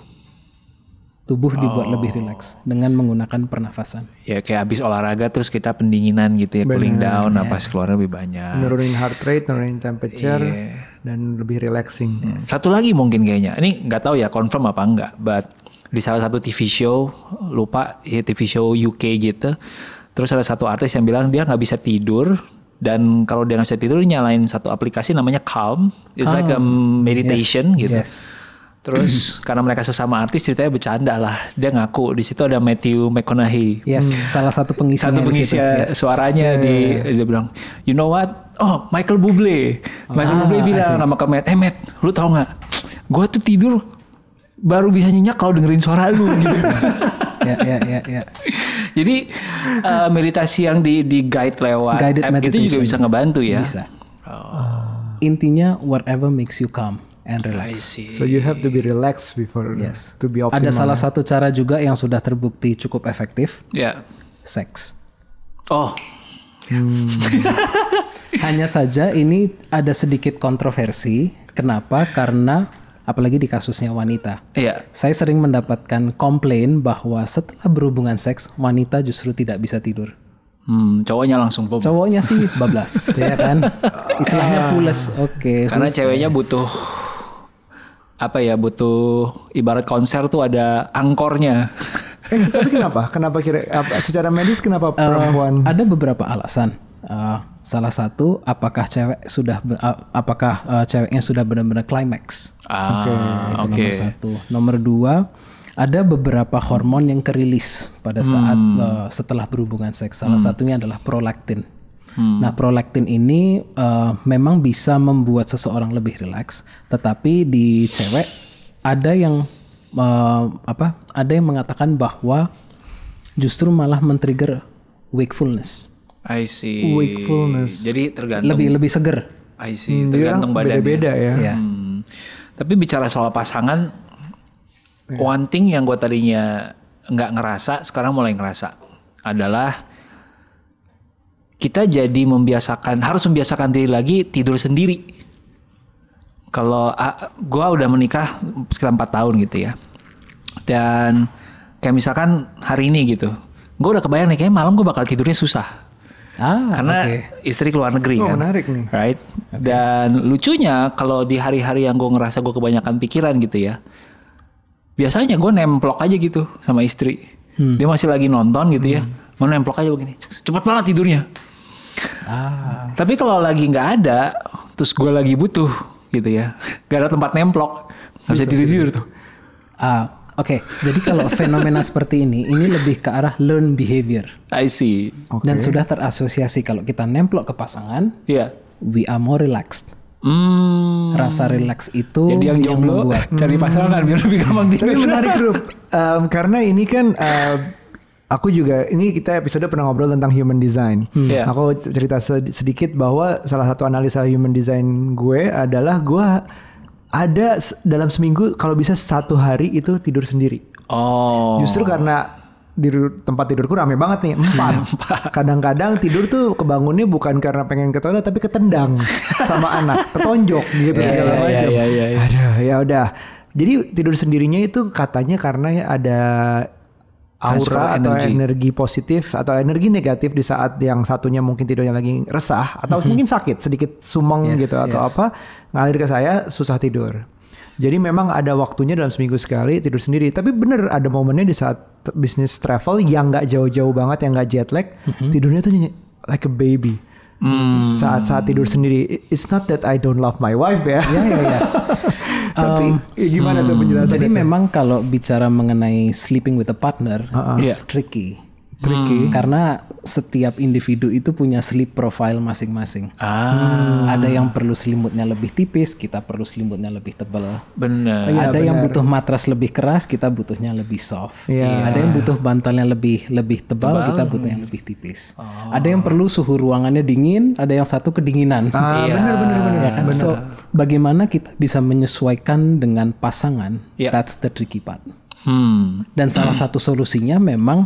Tubuh dibuat lebih oh. rileks dengan menggunakan pernafasan. Ya kayak habis olahraga terus kita pendinginan gitu ya, Bener. cooling down, yeah. nafas keluar lebih banyak. Menurunin heart rate, menurunin temperature, yeah. dan lebih relaxing. Iya. Satu lagi mungkin kayaknya, ini nggak tahu ya confirm apa enggak, but di salah satu TV show, lupa ya TV show UK gitu, terus ada satu artis yang bilang dia nggak bisa tidur dan kalau dia nggak tidur nyalain satu aplikasi namanya Calm it's Calm. like a ah. meditation yes. gitu yes. terus karena mereka sesama artis ceritanya bercanda lah dia ngaku di situ ada Matthew McConaughey yes hmm. salah satu pengisi satu uh, pengisi yes. suaranya yeah. di dia bilang you know what oh Michael Bublé Michael ah, Bublé bilang nama ke Matt eh Matt lu tau nggak gue tuh tidur baru bisa nyenyak kalau dengerin suara lu ya ya ya ya jadi uh, meditasi yang di di guide lewat Guided app gitu meditation. itu juga bisa ngebantu ya. Bisa. Oh. Intinya whatever makes you calm and relax. So you have to be relaxed before yes. to be optimal. Ada salah ya? satu cara juga yang sudah terbukti cukup efektif. Ya. Yeah. Seks. Oh. Hmm. Hanya saja ini ada sedikit kontroversi. Kenapa? Karena apalagi di kasusnya wanita. Iya. Saya sering mendapatkan komplain bahwa setelah berhubungan seks wanita justru tidak bisa tidur. Hmm, cowoknya langsung bom. Cowoknya sih bablas, ya kan? Istilahnya ah. pules. Oke. Okay, Karena pulis ceweknya butuh apa ya? Butuh ibarat konser tuh ada angkornya. eh, tapi kenapa? Kenapa kira secara medis kenapa eh, perempuan? Uh, ada beberapa alasan. Uh, Salah satu apakah cewek sudah apakah uh, ceweknya sudah benar-benar klimaks. Ah, Oke, okay, okay. nomor satu. Nomor dua ada beberapa hormon yang kerilis pada saat uh, setelah berhubungan seks. Salah hmm. satunya adalah prolaktin. Hmm. Nah, prolaktin ini uh, memang bisa membuat seseorang lebih rileks, tetapi di cewek ada yang uh, apa? Ada yang mengatakan bahwa justru malah men-trigger wakefulness. I see. Wakefulness. Jadi tergantung. Lebih lebih seger. I see. Hmm, tergantung iya, badan. Beda-beda ya. ya. Hmm. Tapi bicara soal pasangan, yeah. one thing yang gue tadinya nggak ngerasa, sekarang mulai ngerasa adalah kita jadi membiasakan harus membiasakan diri lagi tidur sendiri. Kalau uh, ah, gue udah menikah sekitar empat tahun gitu ya, dan kayak misalkan hari ini gitu, gue udah kebayang nih kayak malam gue bakal tidurnya susah Ah, Karena okay. istri luar negeri oh, kan. menarik nih. Right? Okay. Dan lucunya kalau di hari-hari yang gue ngerasa gue kebanyakan pikiran gitu ya. Biasanya gue nemplok aja gitu sama istri. Hmm. Dia masih lagi nonton gitu ya, hmm. ya. Mau nemplok aja begini. Cepat banget tidurnya. Ah. Tapi kalau lagi nggak ada, terus gue lagi butuh gitu ya. Gak ada tempat nemplok. Gak bisa tidur-tidur tuh. Ah, Oke, okay, jadi kalau fenomena seperti ini, ini lebih ke arah learn behavior. I see. Okay. Dan sudah terasosiasi kalau kita nemplok ke pasangan, yeah. we are more relaxed. Hmm. Rasa relax itu jadi yang, yang jomblo membuat. cari pasangan kan, biar lebih gampang hmm. tidur. Tapi menarik grup, um, karena ini kan uh, aku juga ini kita episode pernah ngobrol tentang human design. Hmm. Yeah. Aku cerita sedikit bahwa salah satu analisa human design gue adalah gue ada dalam seminggu kalau bisa satu hari itu tidur sendiri. Oh. Justru karena di tempat tidurku rame banget nih empat. Kadang-kadang tidur tuh kebangunnya bukan karena pengen ke toilet tapi ketendang sama anak, ketonjok gitu yeah, segala yeah, iya, macam. Yeah, yeah, yeah, yeah. Aduh, ya udah. Jadi tidur sendirinya itu katanya karena ada aura atau energy. energi positif atau energi negatif di saat yang satunya mungkin tidurnya lagi resah atau mm -hmm. mungkin sakit sedikit sumeng yes, gitu atau yes. apa ngalir ke saya susah tidur. Jadi memang ada waktunya dalam seminggu sekali tidur sendiri. Tapi bener ada momennya di saat bisnis travel yang nggak jauh-jauh banget, yang nggak jet lag, mm -hmm. tidurnya tuh like a baby saat hmm. Saat saat tidur sendiri. It's not that I don't love my wife ya. Iya, iya, iya. Tapi um, gimana tuh hmm. penjelasannya? Jadi itu? memang kalau bicara mengenai sleeping with a partner, uh -uh. it's yeah. tricky tricky hmm. karena setiap individu itu punya sleep profile masing-masing. Ah. Hmm. Ada yang perlu selimutnya lebih tipis, kita perlu selimutnya lebih tebal. Benar. Ya, ada yang butuh matras lebih keras, kita butuhnya lebih soft. Ya. Ada yang butuh bantalnya lebih lebih tebal, tebal. kita butuh yang lebih tipis. Oh. Ada yang perlu suhu ruangannya dingin, ada yang satu kedinginan. Ah, ya. benar benar benar. Ya kan? So, bagaimana kita bisa menyesuaikan dengan pasangan? Ya. That's the tricky part. Hmm. Dan salah satu solusinya memang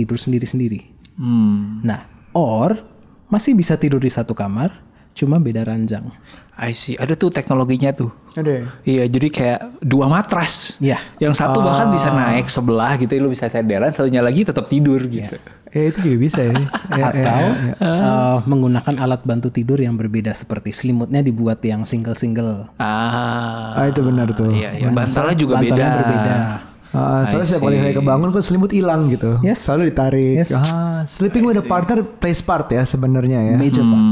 tidur sendiri-sendiri. Hmm. Nah, or masih bisa tidur di satu kamar, cuma beda ranjang. I see. Ada tuh teknologinya tuh. Ada. Iya, jadi kayak dua matras. Iya. Yang satu ah. bahkan bisa ah. naik sebelah gitu, lu bisa sederan, satunya lagi tetap tidur gitu. Yeah. Eh itu juga bisa ya. ya Atau ya, ya. Uh, menggunakan alat bantu tidur yang berbeda seperti selimutnya dibuat yang single-single. Ah, ah itu benar tuh. Iya, iya. Bantalnya juga Bantalnya beda. berbeda. Uh, soalnya setiap kali saya kebangun kok selimut hilang gitu. Yes. Selalu ditarik. Yes. Ah, sleeping with a partner plays part ya sebenarnya ya. Major hmm. part.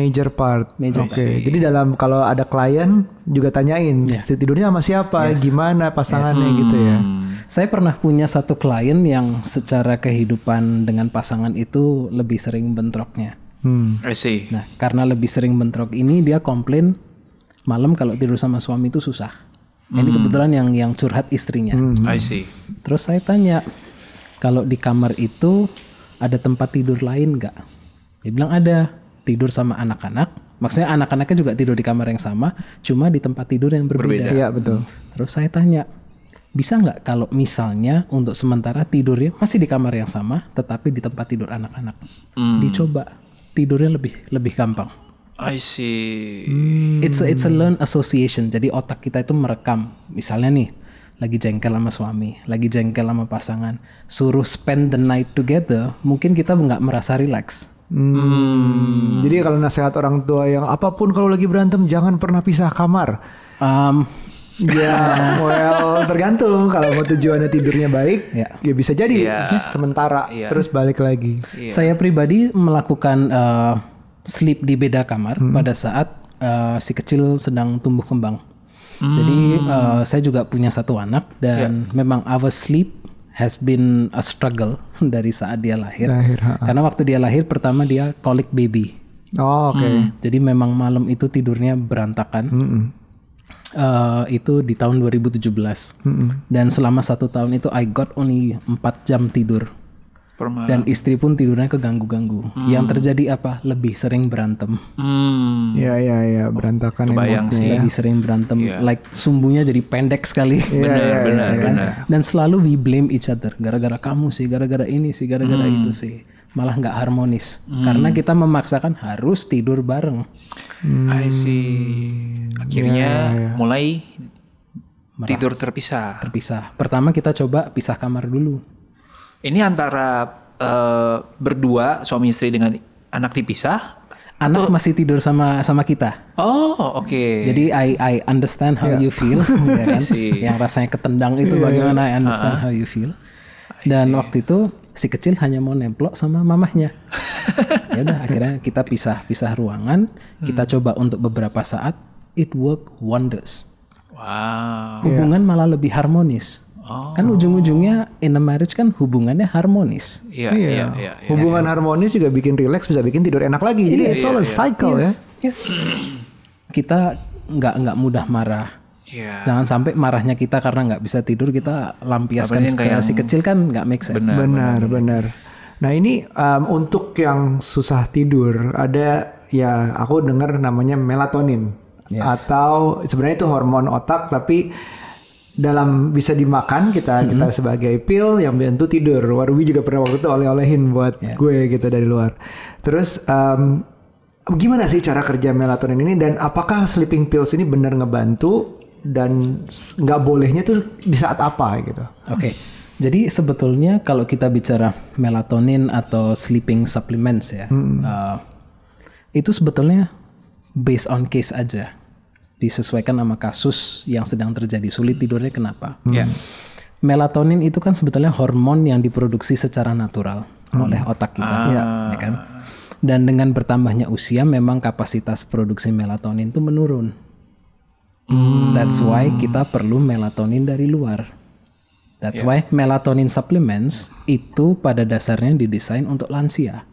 Major part. Major. Oke. Okay. Jadi dalam kalau ada klien juga tanyain yeah. tidurnya sama siapa, yes. gimana pasangannya yes. gitu ya. Hmm. Saya pernah punya satu klien yang secara kehidupan dengan pasangan itu lebih sering bentroknya. Hmm. Nah, I see. Nah, karena lebih sering bentrok ini dia komplain malam kalau tidur sama suami itu susah. Hmm. Ini kebetulan yang yang curhat istrinya. Hmm. I see. Terus saya tanya, kalau di kamar itu ada tempat tidur lain nggak? Dia bilang ada. Tidur sama anak-anak. Maksudnya anak-anaknya juga tidur di kamar yang sama, cuma di tempat tidur yang berbeda. Iya betul. Terus saya tanya, bisa nggak kalau misalnya untuk sementara tidurnya masih di kamar yang sama, tetapi di tempat tidur anak-anak? Hmm. Dicoba tidurnya lebih lebih gampang. I see. Hmm. It's a, it's a learn association. Jadi otak kita itu merekam. Misalnya nih, lagi jengkel sama suami, lagi jengkel sama pasangan, suruh spend the night together, mungkin kita nggak merasa relax. Hmm. Jadi kalau nasihat orang tua yang apapun kalau lagi berantem jangan pernah pisah kamar. Um, ya, well tergantung kalau mau tujuannya tidurnya baik, ya, ya bisa jadi yeah. sementara yeah. terus balik lagi. Yeah. Saya pribadi melakukan uh, sleep di beda kamar hmm. pada saat uh, si kecil sedang tumbuh kembang. Hmm. Jadi uh, saya juga punya satu anak dan yeah. memang our sleep has been a struggle dari saat dia lahir. lahir Karena waktu dia lahir pertama dia colic baby. Oh oke. Okay. Hmm. Jadi memang malam itu tidurnya berantakan. Mm Uh, itu di tahun 2017 mm -mm. dan selama satu tahun itu I got only empat jam tidur dan istri pun tidurnya keganggu-ganggu. Hmm. Yang terjadi apa? Lebih sering berantem. Hmm. Ya ya ya oh, berantakan Kebayang Ya. Lebih sering berantem. Yeah. Like sumbunya jadi pendek sekali. Iya, benar ya, ya, benar ya, benar. Dan selalu we blame each other. Gara-gara kamu sih, gara-gara ini sih, gara-gara hmm. itu sih. Malah nggak harmonis. Hmm. Karena kita memaksakan harus tidur bareng. Hmm. I see. Akhirnya ya, ya. ya. mulai Merah. tidur terpisah. Terpisah. Pertama kita coba pisah kamar dulu. Ini antara uh, berdua suami istri dengan anak dipisah anak atau? masih tidur sama sama kita. Oh, oke. Okay. Jadi I I understand how yeah. you feel, ya kan? Yang rasanya ketendang itu iya. bagaimana I understand uh -huh. how you feel. Dan waktu itu si kecil hanya mau nemplok sama mamahnya. ya udah akhirnya kita pisah-pisah ruangan, kita hmm. coba untuk beberapa saat it work wonders. Wow. Hubungan yeah. malah lebih harmonis. Kan oh. Kan ujung-ujungnya in a marriage kan hubungannya harmonis. Iya, iya, iya. iya, iya. Hubungan yeah. harmonis juga bikin relax, bisa bikin tidur enak lagi. Jadi yeah, it's all a iya, cycle ya. yes, ya. Yes. Kita nggak nggak mudah marah. Yeah. Jangan sampai marahnya kita karena nggak bisa tidur kita lampiaskan si kecil kan nggak make sense. Benar, benar, benar. Nah ini um, untuk yang susah tidur ada ya aku dengar namanya melatonin yes. atau sebenarnya itu hormon otak tapi dalam bisa dimakan kita mm -hmm. kita sebagai pil yang bantu tidur. Warwi juga pernah waktu itu oleh-olehin buat yeah. gue gitu dari luar. Terus um, gimana sih cara kerja melatonin ini dan apakah sleeping pills ini benar ngebantu dan nggak bolehnya tuh di saat apa gitu? Oke. Okay. Jadi sebetulnya kalau kita bicara melatonin atau sleeping supplements ya, hmm. uh, itu sebetulnya based on case aja disesuaikan sama kasus yang sedang terjadi sulit tidurnya kenapa hmm. Ya. yeah. melatonin itu kan sebetulnya hormon yang diproduksi secara natural hmm. oleh otak kita ah. ya, ya kan dan dengan bertambahnya usia memang kapasitas produksi melatonin itu menurun hmm. that's why kita perlu melatonin dari luar that's yeah. why melatonin supplements itu pada dasarnya didesain untuk lansia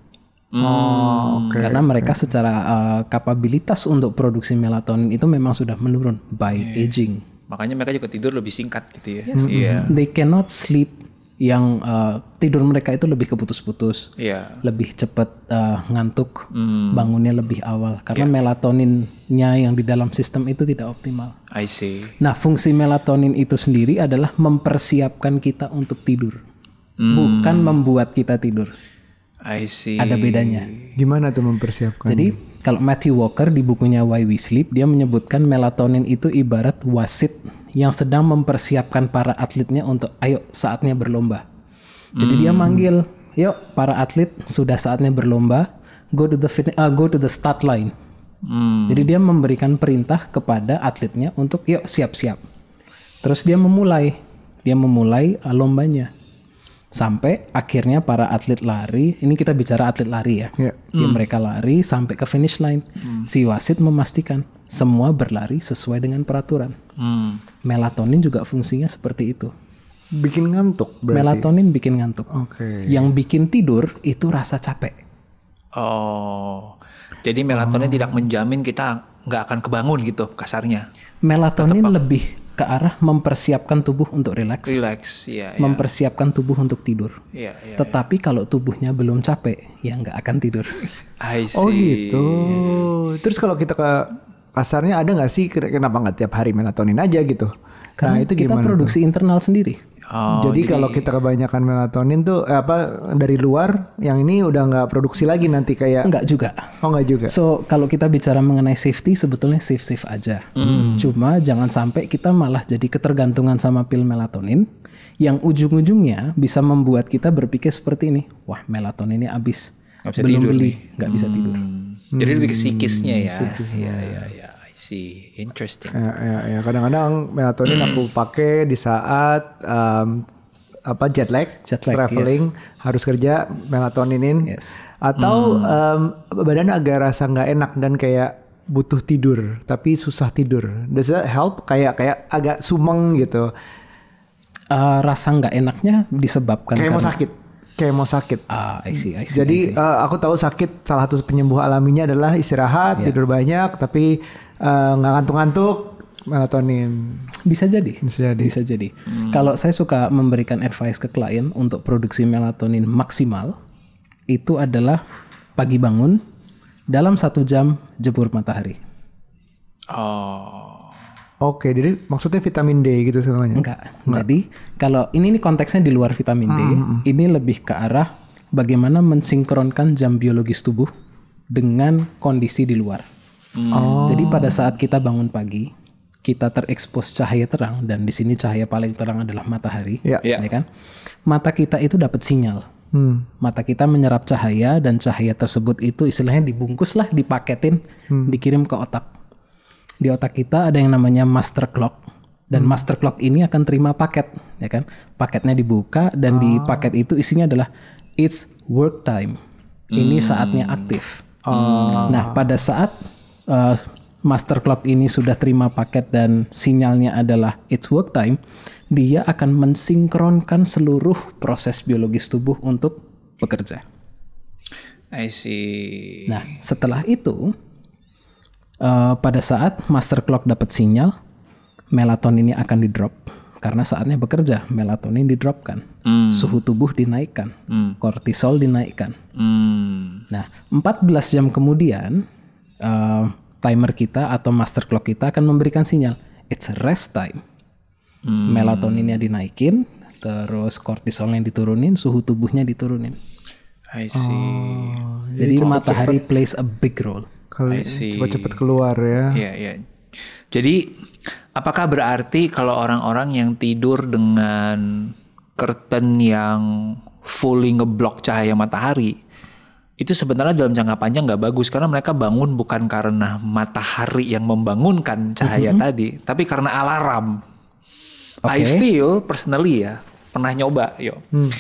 Oh, hmm, okay, karena mereka okay. secara uh, kapabilitas untuk produksi melatonin itu memang sudah menurun by yeah. Iya. aging. Makanya mereka juga tidur lebih singkat gitu ya. Yes. Mm -hmm. yeah. They cannot sleep yang uh, tidur mereka itu lebih keputus-putus, yeah. lebih cepat uh, ngantuk, mm. bangunnya lebih awal karena yeah. melatoninnya yang di dalam sistem itu tidak optimal. I see. Nah, fungsi melatonin itu sendiri adalah mempersiapkan kita untuk tidur, mm. bukan membuat kita tidur. I see. Ada bedanya. Gimana tuh mempersiapkan? Jadi kalau Matthew Walker di bukunya Why We Sleep dia menyebutkan melatonin itu ibarat wasit yang sedang mempersiapkan para atletnya untuk ayo saatnya berlomba. Jadi mm. dia hmm. manggil, yuk para atlet sudah saatnya berlomba, go to the uh, go to the start line. Mm. Jadi dia memberikan perintah kepada atletnya untuk yuk siap-siap. Terus dia memulai, dia memulai uh, lombanya sampai akhirnya para atlet lari ini kita bicara atlet lari ya, yeah. Hmm. mereka lari sampai ke finish line mm. si wasit memastikan semua berlari sesuai dengan peraturan mm. melatonin juga fungsinya seperti itu bikin ngantuk berarti. melatonin bikin ngantuk okay. yang bikin tidur itu rasa capek oh jadi melatonin oh. tidak menjamin kita nggak akan kebangun gitu kasarnya melatonin lebih ke arah mempersiapkan tubuh untuk relax, relax ya, mempersiapkan tubuh untuk tidur. Ya, ya, Tetapi ya. kalau tubuhnya belum capek, ya nggak akan tidur. I oh, see. Oh gitu. Yes. Terus kalau kita ke pasarnya ada nggak sih kenapa nggak tiap hari melatonin aja gitu? Nah, Karena nah, itu kita produksi tuh? internal sendiri. Oh, jadi, kalau kita kebanyakan melatonin tuh eh, apa dari luar, yang ini udah nggak produksi lagi nanti kayak nggak juga. Oh nggak juga. So kalau kita bicara mengenai safety sebetulnya safe safe aja. Mm. Cuma jangan sampai kita malah jadi ketergantungan sama pil melatonin yang ujung-ujungnya bisa membuat kita berpikir seperti ini. Wah melatonin ini abis bisa belum beli, nggak bisa tidur. Hmm. Jadi lebih ke psikisnya ya. Ya, ya, ya see, interesting. Ya, ya, ya. kadang-kadang melatonin aku hmm. pakai di saat um, apa jet lag, jet lag traveling yes. harus kerja melatoninin yes. atau hmm. um, badan agak rasa nggak enak dan kayak butuh tidur tapi susah tidur does that help kayak kayak agak sumeng gitu uh, rasa nggak enaknya disebabkan kayak mau sakit kayak mau sakit ah uh, I see, I see, jadi I see. Uh, aku tahu sakit salah satu penyembuh alaminya adalah istirahat yeah. tidur banyak tapi Eh, nggak uh, ngantuk-ngantuk melatonin. Bisa jadi. Bisa jadi. jadi. Hmm. Kalau saya suka memberikan advice ke klien untuk produksi melatonin maksimal, itu adalah pagi bangun dalam satu jam jemur matahari. Oh. Oke, jadi maksudnya vitamin D gitu semuanya? Enggak. Enggak. Jadi kalau ini ini konteksnya di luar vitamin D, hmm, hmm, hmm. ini lebih ke arah bagaimana mensinkronkan jam biologis tubuh dengan kondisi di luar. Hmm. Jadi pada saat kita bangun pagi, kita terekspos cahaya terang dan di sini cahaya paling terang adalah matahari, ya, ya. ya kan? Mata kita itu dapat sinyal. Hmm. Mata kita menyerap cahaya dan cahaya tersebut itu istilahnya dibungkus lah, dipaketin, hmm. dikirim ke otak. Di otak kita ada yang namanya master clock dan hmm. master clock ini akan terima paket, ya kan? Paketnya dibuka dan ah. di paket itu isinya adalah it's work time. Ini hmm. saatnya aktif. Ah. Nah, pada saat uh, master clock ini sudah terima paket dan sinyalnya adalah it's work time, dia akan mensinkronkan seluruh proses biologis tubuh untuk bekerja. I see. Nah, setelah itu, uh, pada saat master clock dapat sinyal, melatonin ini akan di drop karena saatnya bekerja. Melatonin di drop hmm. suhu tubuh dinaikkan, mm. kortisol dinaikkan. Mm. Nah, 14 jam kemudian uh, timer kita atau master clock kita akan memberikan sinyal it's rest time. Hmm. Melatoninnya dinaikin, terus kortisolnya diturunin, suhu tubuhnya diturunin. I see. Oh, jadi, jadi matahari cepet, plays a big role. Kalau cepat-cepat keluar ya. Iya, iya. Jadi apakah berarti kalau orang-orang yang tidur dengan curtain yang fully ngeblok cahaya matahari itu sebenarnya dalam jangka panjang nggak bagus karena mereka bangun bukan karena matahari yang membangunkan cahaya mm -hmm. tadi, tapi karena alarm. Okay. I feel personally ya pernah nyoba, yuk Hmm.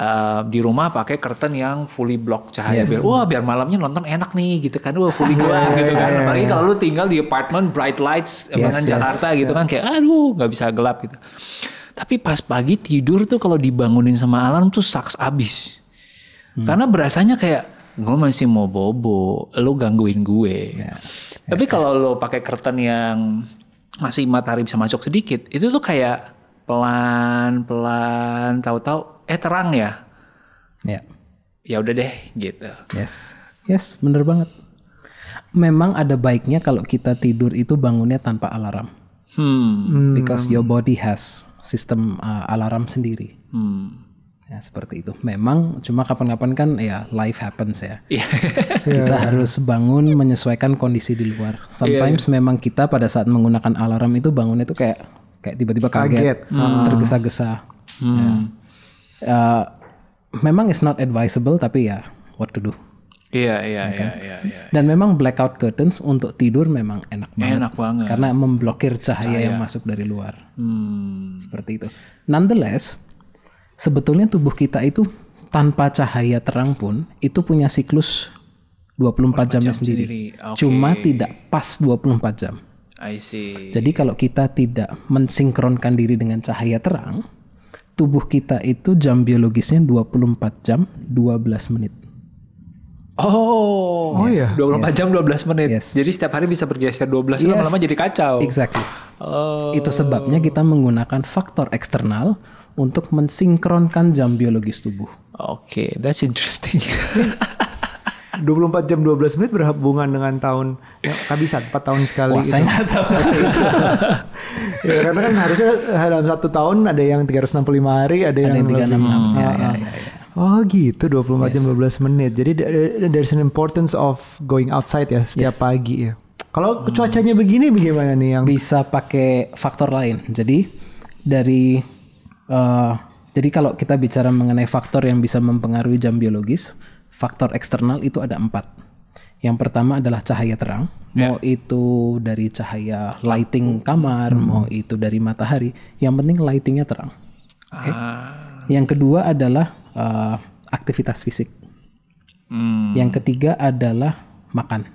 Uh, di rumah pakai curtain yang fully block cahaya yes. biar wah biar malamnya nonton enak nih gitu kan wah fully gelap gitu kan yeah, kalau lu tinggal di apartemen bright lights eh, yes, yes, Jakarta yes. gitu kan kayak aduh nggak bisa gelap gitu tapi pas pagi tidur tuh kalau dibangunin sama alarm tuh saks abis Hmm. Karena berasanya kayak gue masih mau bobo, lo gangguin gue. Ya. ya Tapi yeah. kalau lo pakai kertas yang masih matahari bisa masuk sedikit, itu tuh kayak pelan-pelan, tahu-tahu eh terang ya. Ya. Ya udah deh gitu. Yes. Yes, bener banget. Memang ada baiknya kalau kita tidur itu bangunnya tanpa alarm. Hmm. Because hmm. your body has sistem uh, alarm sendiri. Hmm. Ya, seperti itu. Memang cuma kapan-kapan kan ya life happens ya. Iya. kita harus bangun menyesuaikan kondisi di luar. Iya, Sometimes yeah. memang kita pada saat menggunakan alarm itu bangun itu kayak kayak tiba-tiba kaget, kaget. Hmm. hmm. tergesa-gesa. Hmm. Ya. Uh, memang it's not advisable tapi ya what to do. Iya, iya, ya iya, kan? iya, iya. Dan memang blackout curtains untuk tidur memang enak banget. Enak banget. Karena memblokir cahaya, cahaya. yang masuk dari luar. Hmm. Seperti itu. Nonetheless, sebetulnya tubuh kita itu tanpa cahaya terang pun itu punya siklus 24, 24 jamnya jam sendiri. sendiri. Okay. Cuma tidak pas 24 jam. I see. Jadi kalau kita tidak mensinkronkan diri dengan cahaya terang, tubuh kita itu jam biologisnya 24 jam 12 menit. Oh, oh iya. ya. 24 yes. jam 12 menit. Yes. Jadi setiap hari bisa bergeser 12 yes. lama-lama jadi kacau. Exactly. Oh. Itu sebabnya kita menggunakan faktor eksternal untuk mensinkronkan jam biologis tubuh. Oke, okay, that's interesting. 24 jam 12 menit berhubungan dengan tahun ya, kehabisan 4 tahun sekali. Wah, gitu. saya nggak tahu. ya, karena kan harusnya dalam satu tahun ada yang 365 hari, ada, ada yang 366. Hmm, ya ya, ya, ya, ya, ya. Oh gitu 24 yes. jam 12 menit. Jadi there's an importance of going outside ya setiap yes. pagi ya. Kalau hmm. cuacanya begini bagaimana nih yang bisa pakai faktor lain. Jadi dari uh, jadi kalau kita bicara mengenai faktor yang bisa mempengaruhi jam biologis, faktor eksternal itu ada empat. Yang pertama adalah cahaya terang, yeah. mau itu dari cahaya lighting kamar, hmm. mau itu dari matahari. Yang penting lightingnya terang. Okay? Ah. Yang kedua adalah uh, aktivitas fisik. Hmm. Yang ketiga adalah makan,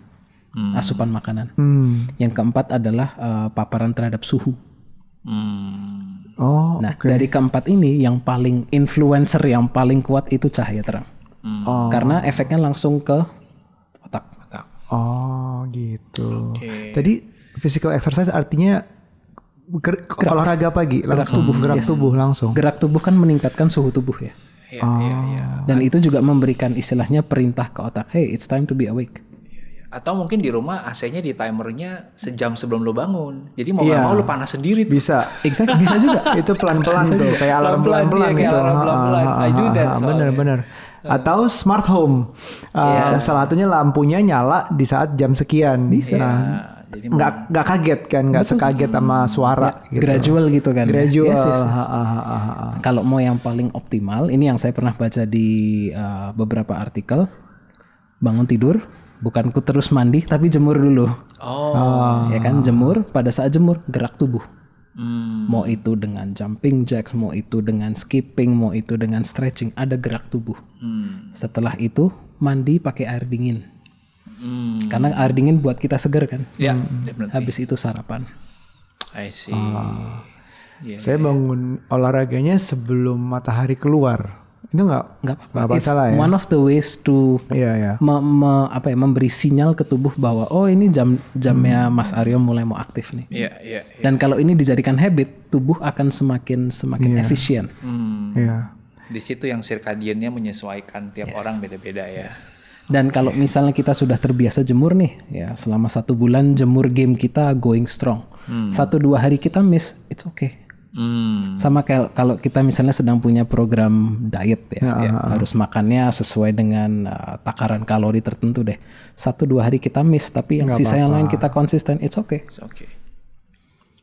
hmm. asupan makanan. Hmm. Yang keempat adalah uh, paparan terhadap suhu. Hmm. Oh, nah okay. dari keempat ini yang paling influencer yang paling kuat itu cahaya terang. Hmm. Oh. Karena efeknya langsung ke otak. otak. Oh gitu. Okay. Tadi physical exercise artinya ger- gerak, olahraga pagi, gerak langsung, tubuh, gerak yes. tubuh langsung. Gerak tubuh kan meningkatkan suhu tubuh ya. Iya, iya, iya. oh. Dan itu juga memberikan istilahnya perintah ke otak, hey it's time to be awake atau mungkin di rumah AC-nya di timernya sejam sebelum lo bangun. Jadi mau yeah. gak iya. mau lo panas sendiri tuh. Bisa. Exact bisa juga. Itu pelan-pelan tuh kayak alarm iya, pelan-pelan gitu. Kayak alarm Atau smart home. Uh, yeah. Iya. Salah satunya lampunya nyala di saat jam sekian. Bisa. Nah, nggak nggak kaget kan nggak sekaget sama suara ya, gitu. gradual gitu kan ya? gradual yes, yes, yes. kalau mau yang paling optimal ini yang saya pernah baca di uh, beberapa artikel bangun tidur bukan ku terus mandi tapi jemur dulu. Oh. Ah, ya kan jemur pada saat jemur gerak tubuh. Hmm. Mau itu dengan jumping jacks, mau itu dengan skipping, mau itu dengan stretching, ada gerak tubuh. Hmm. Setelah itu mandi pakai air dingin. Hmm. Karena air dingin buat kita seger kan. Ya. Hmm. Habis itu sarapan. I see. Oh. Ah. Yeah. Saya ya. bangun olahraganya sebelum matahari keluar itu nggak nggak apa-apa. salah, ya? one of the ways to yeah, yeah. Me, me, apa ya memberi sinyal ke tubuh bahwa oh ini jam jamnya hmm. Mas Aryo mulai mau aktif nih. Iya yeah, Yeah, yeah. Dan kalau ini dijadikan habit, tubuh akan semakin semakin yeah. efisien. Hmm. Yeah. Di situ yang circadiannya menyesuaikan tiap yes. orang beda-beda ya. Yes. Dan kalau misalnya kita sudah terbiasa jemur nih, ya selama satu bulan jemur game kita going strong. Hmm. Satu dua hari kita miss, it's okay Hmm. Sama kayak kalau kita misalnya sedang punya program diet ya, ya, ya harus makannya sesuai dengan uh, takaran kalori tertentu deh. Satu dua hari kita miss, tapi yang sisa yang lain kita konsisten, it's okay. It's okay.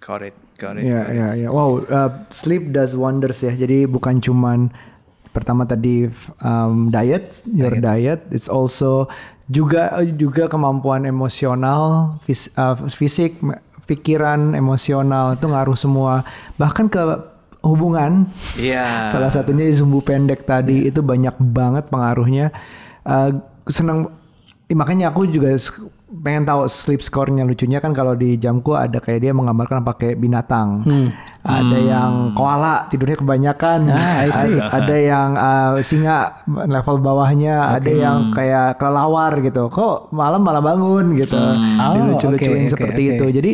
Got it, got it. Ya, ya, yeah. Wow, uh, sleep does wonders ya. Jadi bukan cuman pertama tadi um, diet, your diet. diet, it's also juga eh, juga kemampuan emosional, fis, uh, fisik pikiran, emosional itu ngaruh semua. Bahkan ke hubungan. Iya. Yeah. Salah satunya di sumbu pendek tadi yeah. itu banyak banget pengaruhnya. Uh, eh, senang makanya aku juga pengen tahu sleep score-nya lucunya kan kalau di jamku ada kayak dia menggambarkan pakai binatang. Hmm. Ada hmm. yang koala tidurnya kebanyakan. Ah, ada yang uh, singa level bawahnya, okay. ada yang kayak kelelawar gitu. Kok malam malah bangun gitu. Hmm. Oh, lucu lucuin okay, okay, seperti okay. itu. Jadi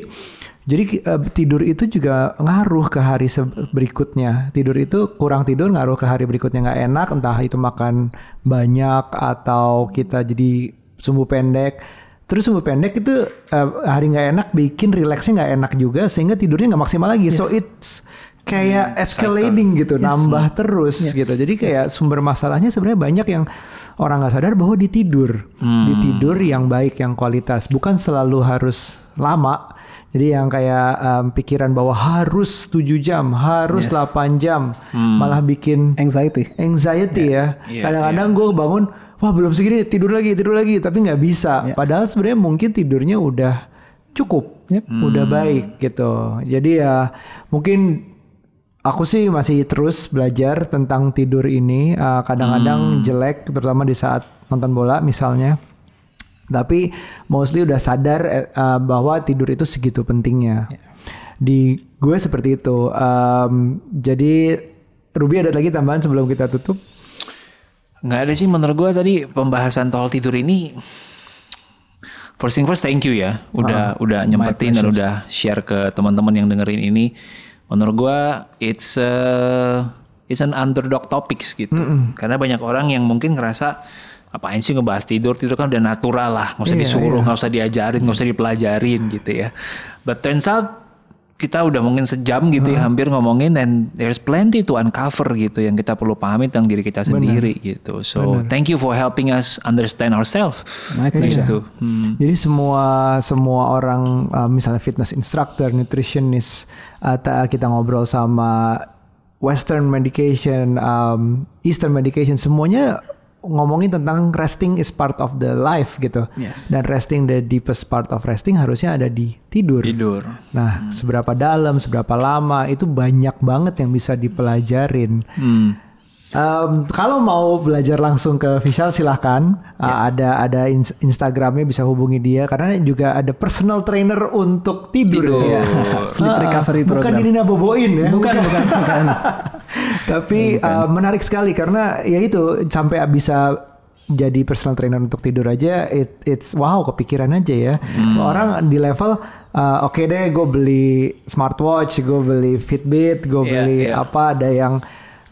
jadi uh, tidur itu juga ngaruh ke hari berikutnya. Tidur itu kurang tidur ngaruh ke hari berikutnya nggak enak, entah itu makan banyak atau kita jadi sumbu pendek Terus umur pendek itu uh, hari nggak enak bikin relaxnya nggak enak juga sehingga tidurnya nggak maksimal lagi. Yes. So it's kayak hmm, escalating cycle. gitu, yes. nambah terus yes. gitu. Jadi kayak yes. sumber masalahnya sebenarnya banyak yang orang nggak sadar bahwa di tidur, hmm. di tidur yang baik, yang kualitas, bukan selalu harus lama. Jadi yang kayak um, pikiran bahwa harus 7 jam, harus yes. 8 jam, hmm. malah bikin anxiety. Anxiety yeah. ya. Kadang-kadang yeah, yeah. gue bangun wah belum segini tidur lagi tidur lagi tapi nggak bisa. Yeah. Padahal sebenarnya mungkin tidurnya udah cukup, yep. udah hmm. baik gitu. Jadi ya mungkin aku sih masih terus belajar tentang tidur ini. Ah, kadang-kadang uh, hmm. jelek terutama di saat nonton bola misalnya. Tapi mostly udah sadar uh, bahwa tidur itu segitu pentingnya. Yeah. Di gue seperti itu. Um, jadi Ruby ada lagi tambahan sebelum kita tutup? nggak ada sih menurut gue tadi pembahasan tol tidur ini first thing first thank you ya udah uh, udah nyempetin dan udah share ke teman-teman yang dengerin ini menurut gue it's it's an underdog topics gitu mm -mm. karena banyak orang yang mungkin ngerasa apain sih ngebahas tidur tidur kan udah natural lah nggak usah yeah, disuruh iya. nggak yeah. usah diajarin nggak usah dipelajarin gitu ya but turns out kita udah mungkin sejam gitu ya, hmm. ya hampir ngomongin and there's plenty to uncover gitu yang kita perlu pahami tentang diri kita sendiri Bener. gitu. So Bener. thank you for helping us understand ourselves. Nah, pleasure. Gitu. Hmm. Jadi semua semua orang uh, misalnya fitness instructor, nutritionist, uh, kita ngobrol sama Western medication, um, Eastern medication, semuanya ngomongin tentang resting is part of the life gitu. Yes. Dan resting the deepest part of resting harusnya ada di tidur. Tidur. Nah, hmm. seberapa dalam, seberapa lama itu banyak banget yang bisa dipelajarin. Hmm. Um, kalau mau belajar langsung ke Vishal silahkan ya. uh, ada ada Instagramnya bisa hubungi dia karena juga ada personal trainer untuk tidur, tidur. ya sleep recovery ah, program bukan ini naboboin ya bukan bukan, bukan. tapi bukan. Uh, menarik sekali karena ya itu sampai bisa jadi personal trainer untuk tidur aja it, it's wow kepikiran aja ya hmm. orang di level uh, oke okay deh gue beli smartwatch gue beli Fitbit gue yeah, beli yeah. apa ada yang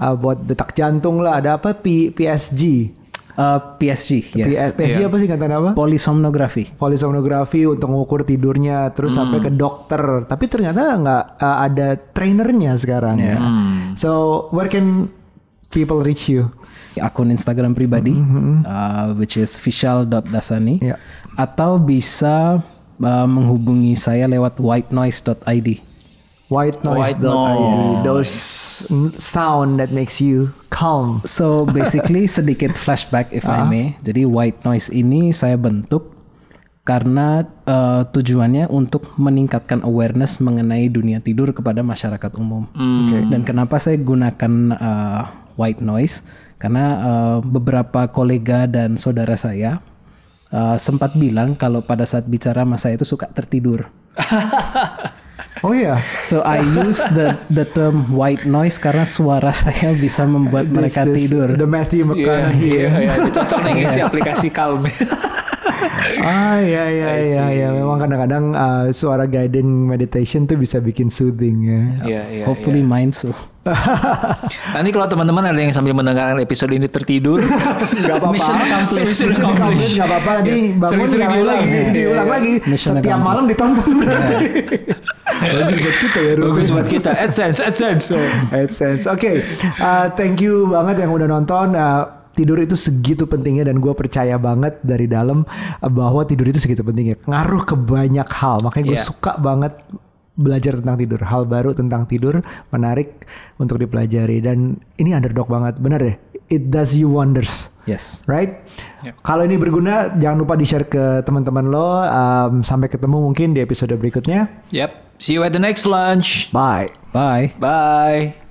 uh, buat detak jantung lah ada apa P, PSG Uh, eh, PSG, yes. PSG yeah. apa iya. sih kata nama Polisomnografi. Polisomnografi untuk mengukur tidurnya, terus mm. sampai ke dokter. Tapi ternyata nggak uh, ada trainernya sekarang yeah. ya. Hmm. Hmm. So where can people reach you? Akun Instagram pribadi, mm-hmm. uh, which is vishal.dasani. Yeah. Atau bisa uh, menghubungi saya lewat whitenoise.id white noise, white noise. those sound that makes you calm so basically sedikit flashback if uh. I ah. may jadi white noise ini saya bentuk karena uh, tujuannya untuk meningkatkan awareness mengenai dunia tidur kepada masyarakat umum mm. okay. dan kenapa saya gunakan uh, white noise karena uh, beberapa kolega dan saudara saya uh, sempat bilang kalau pada saat bicara masa itu suka tertidur Oh iya. Yeah. So I use the the term white noise karena suara saya bisa membuat this, mereka this, tidur. The Matthew iya, McConaughey. Iya, yeah, yeah, yeah. cocok nih si aplikasi Calm. ah ya ya ya ya memang kadang-kadang uh, suara guiding meditation tuh bisa bikin soothing ya. Yeah, yeah, Hopefully yeah. mind so. Nanti kalau teman-teman ada yang sambil mendengarkan episode ini tertidur, nggak apa-apa. Mission accomplished. Mission accomplished. Nggak apa-apa. Iya. Nanti bangun sering diulang lagi, yeah, iya, diulang iya. lagi. Mission Setiap malam ditonton. Bagus buat kita ya. Bagus buat kita. AdSense, AdSense. So. AdSense. Oke. Okay. Uh, thank you banget yang udah nonton. Uh, tidur itu segitu pentingnya dan gue percaya banget dari dalam eh, bahwa tidur itu segitu pentingnya ngaruh ke banyak hal makanya gue yeah. suka banget belajar tentang tidur hal baru tentang tidur menarik untuk dipelajari dan ini underdog banget bener deh it does you wonders yes right yeah. kalau ini berguna jangan lupa di share ke teman-teman lo um, sampai ketemu mungkin di episode berikutnya yep see you at the next lunch bye bye bye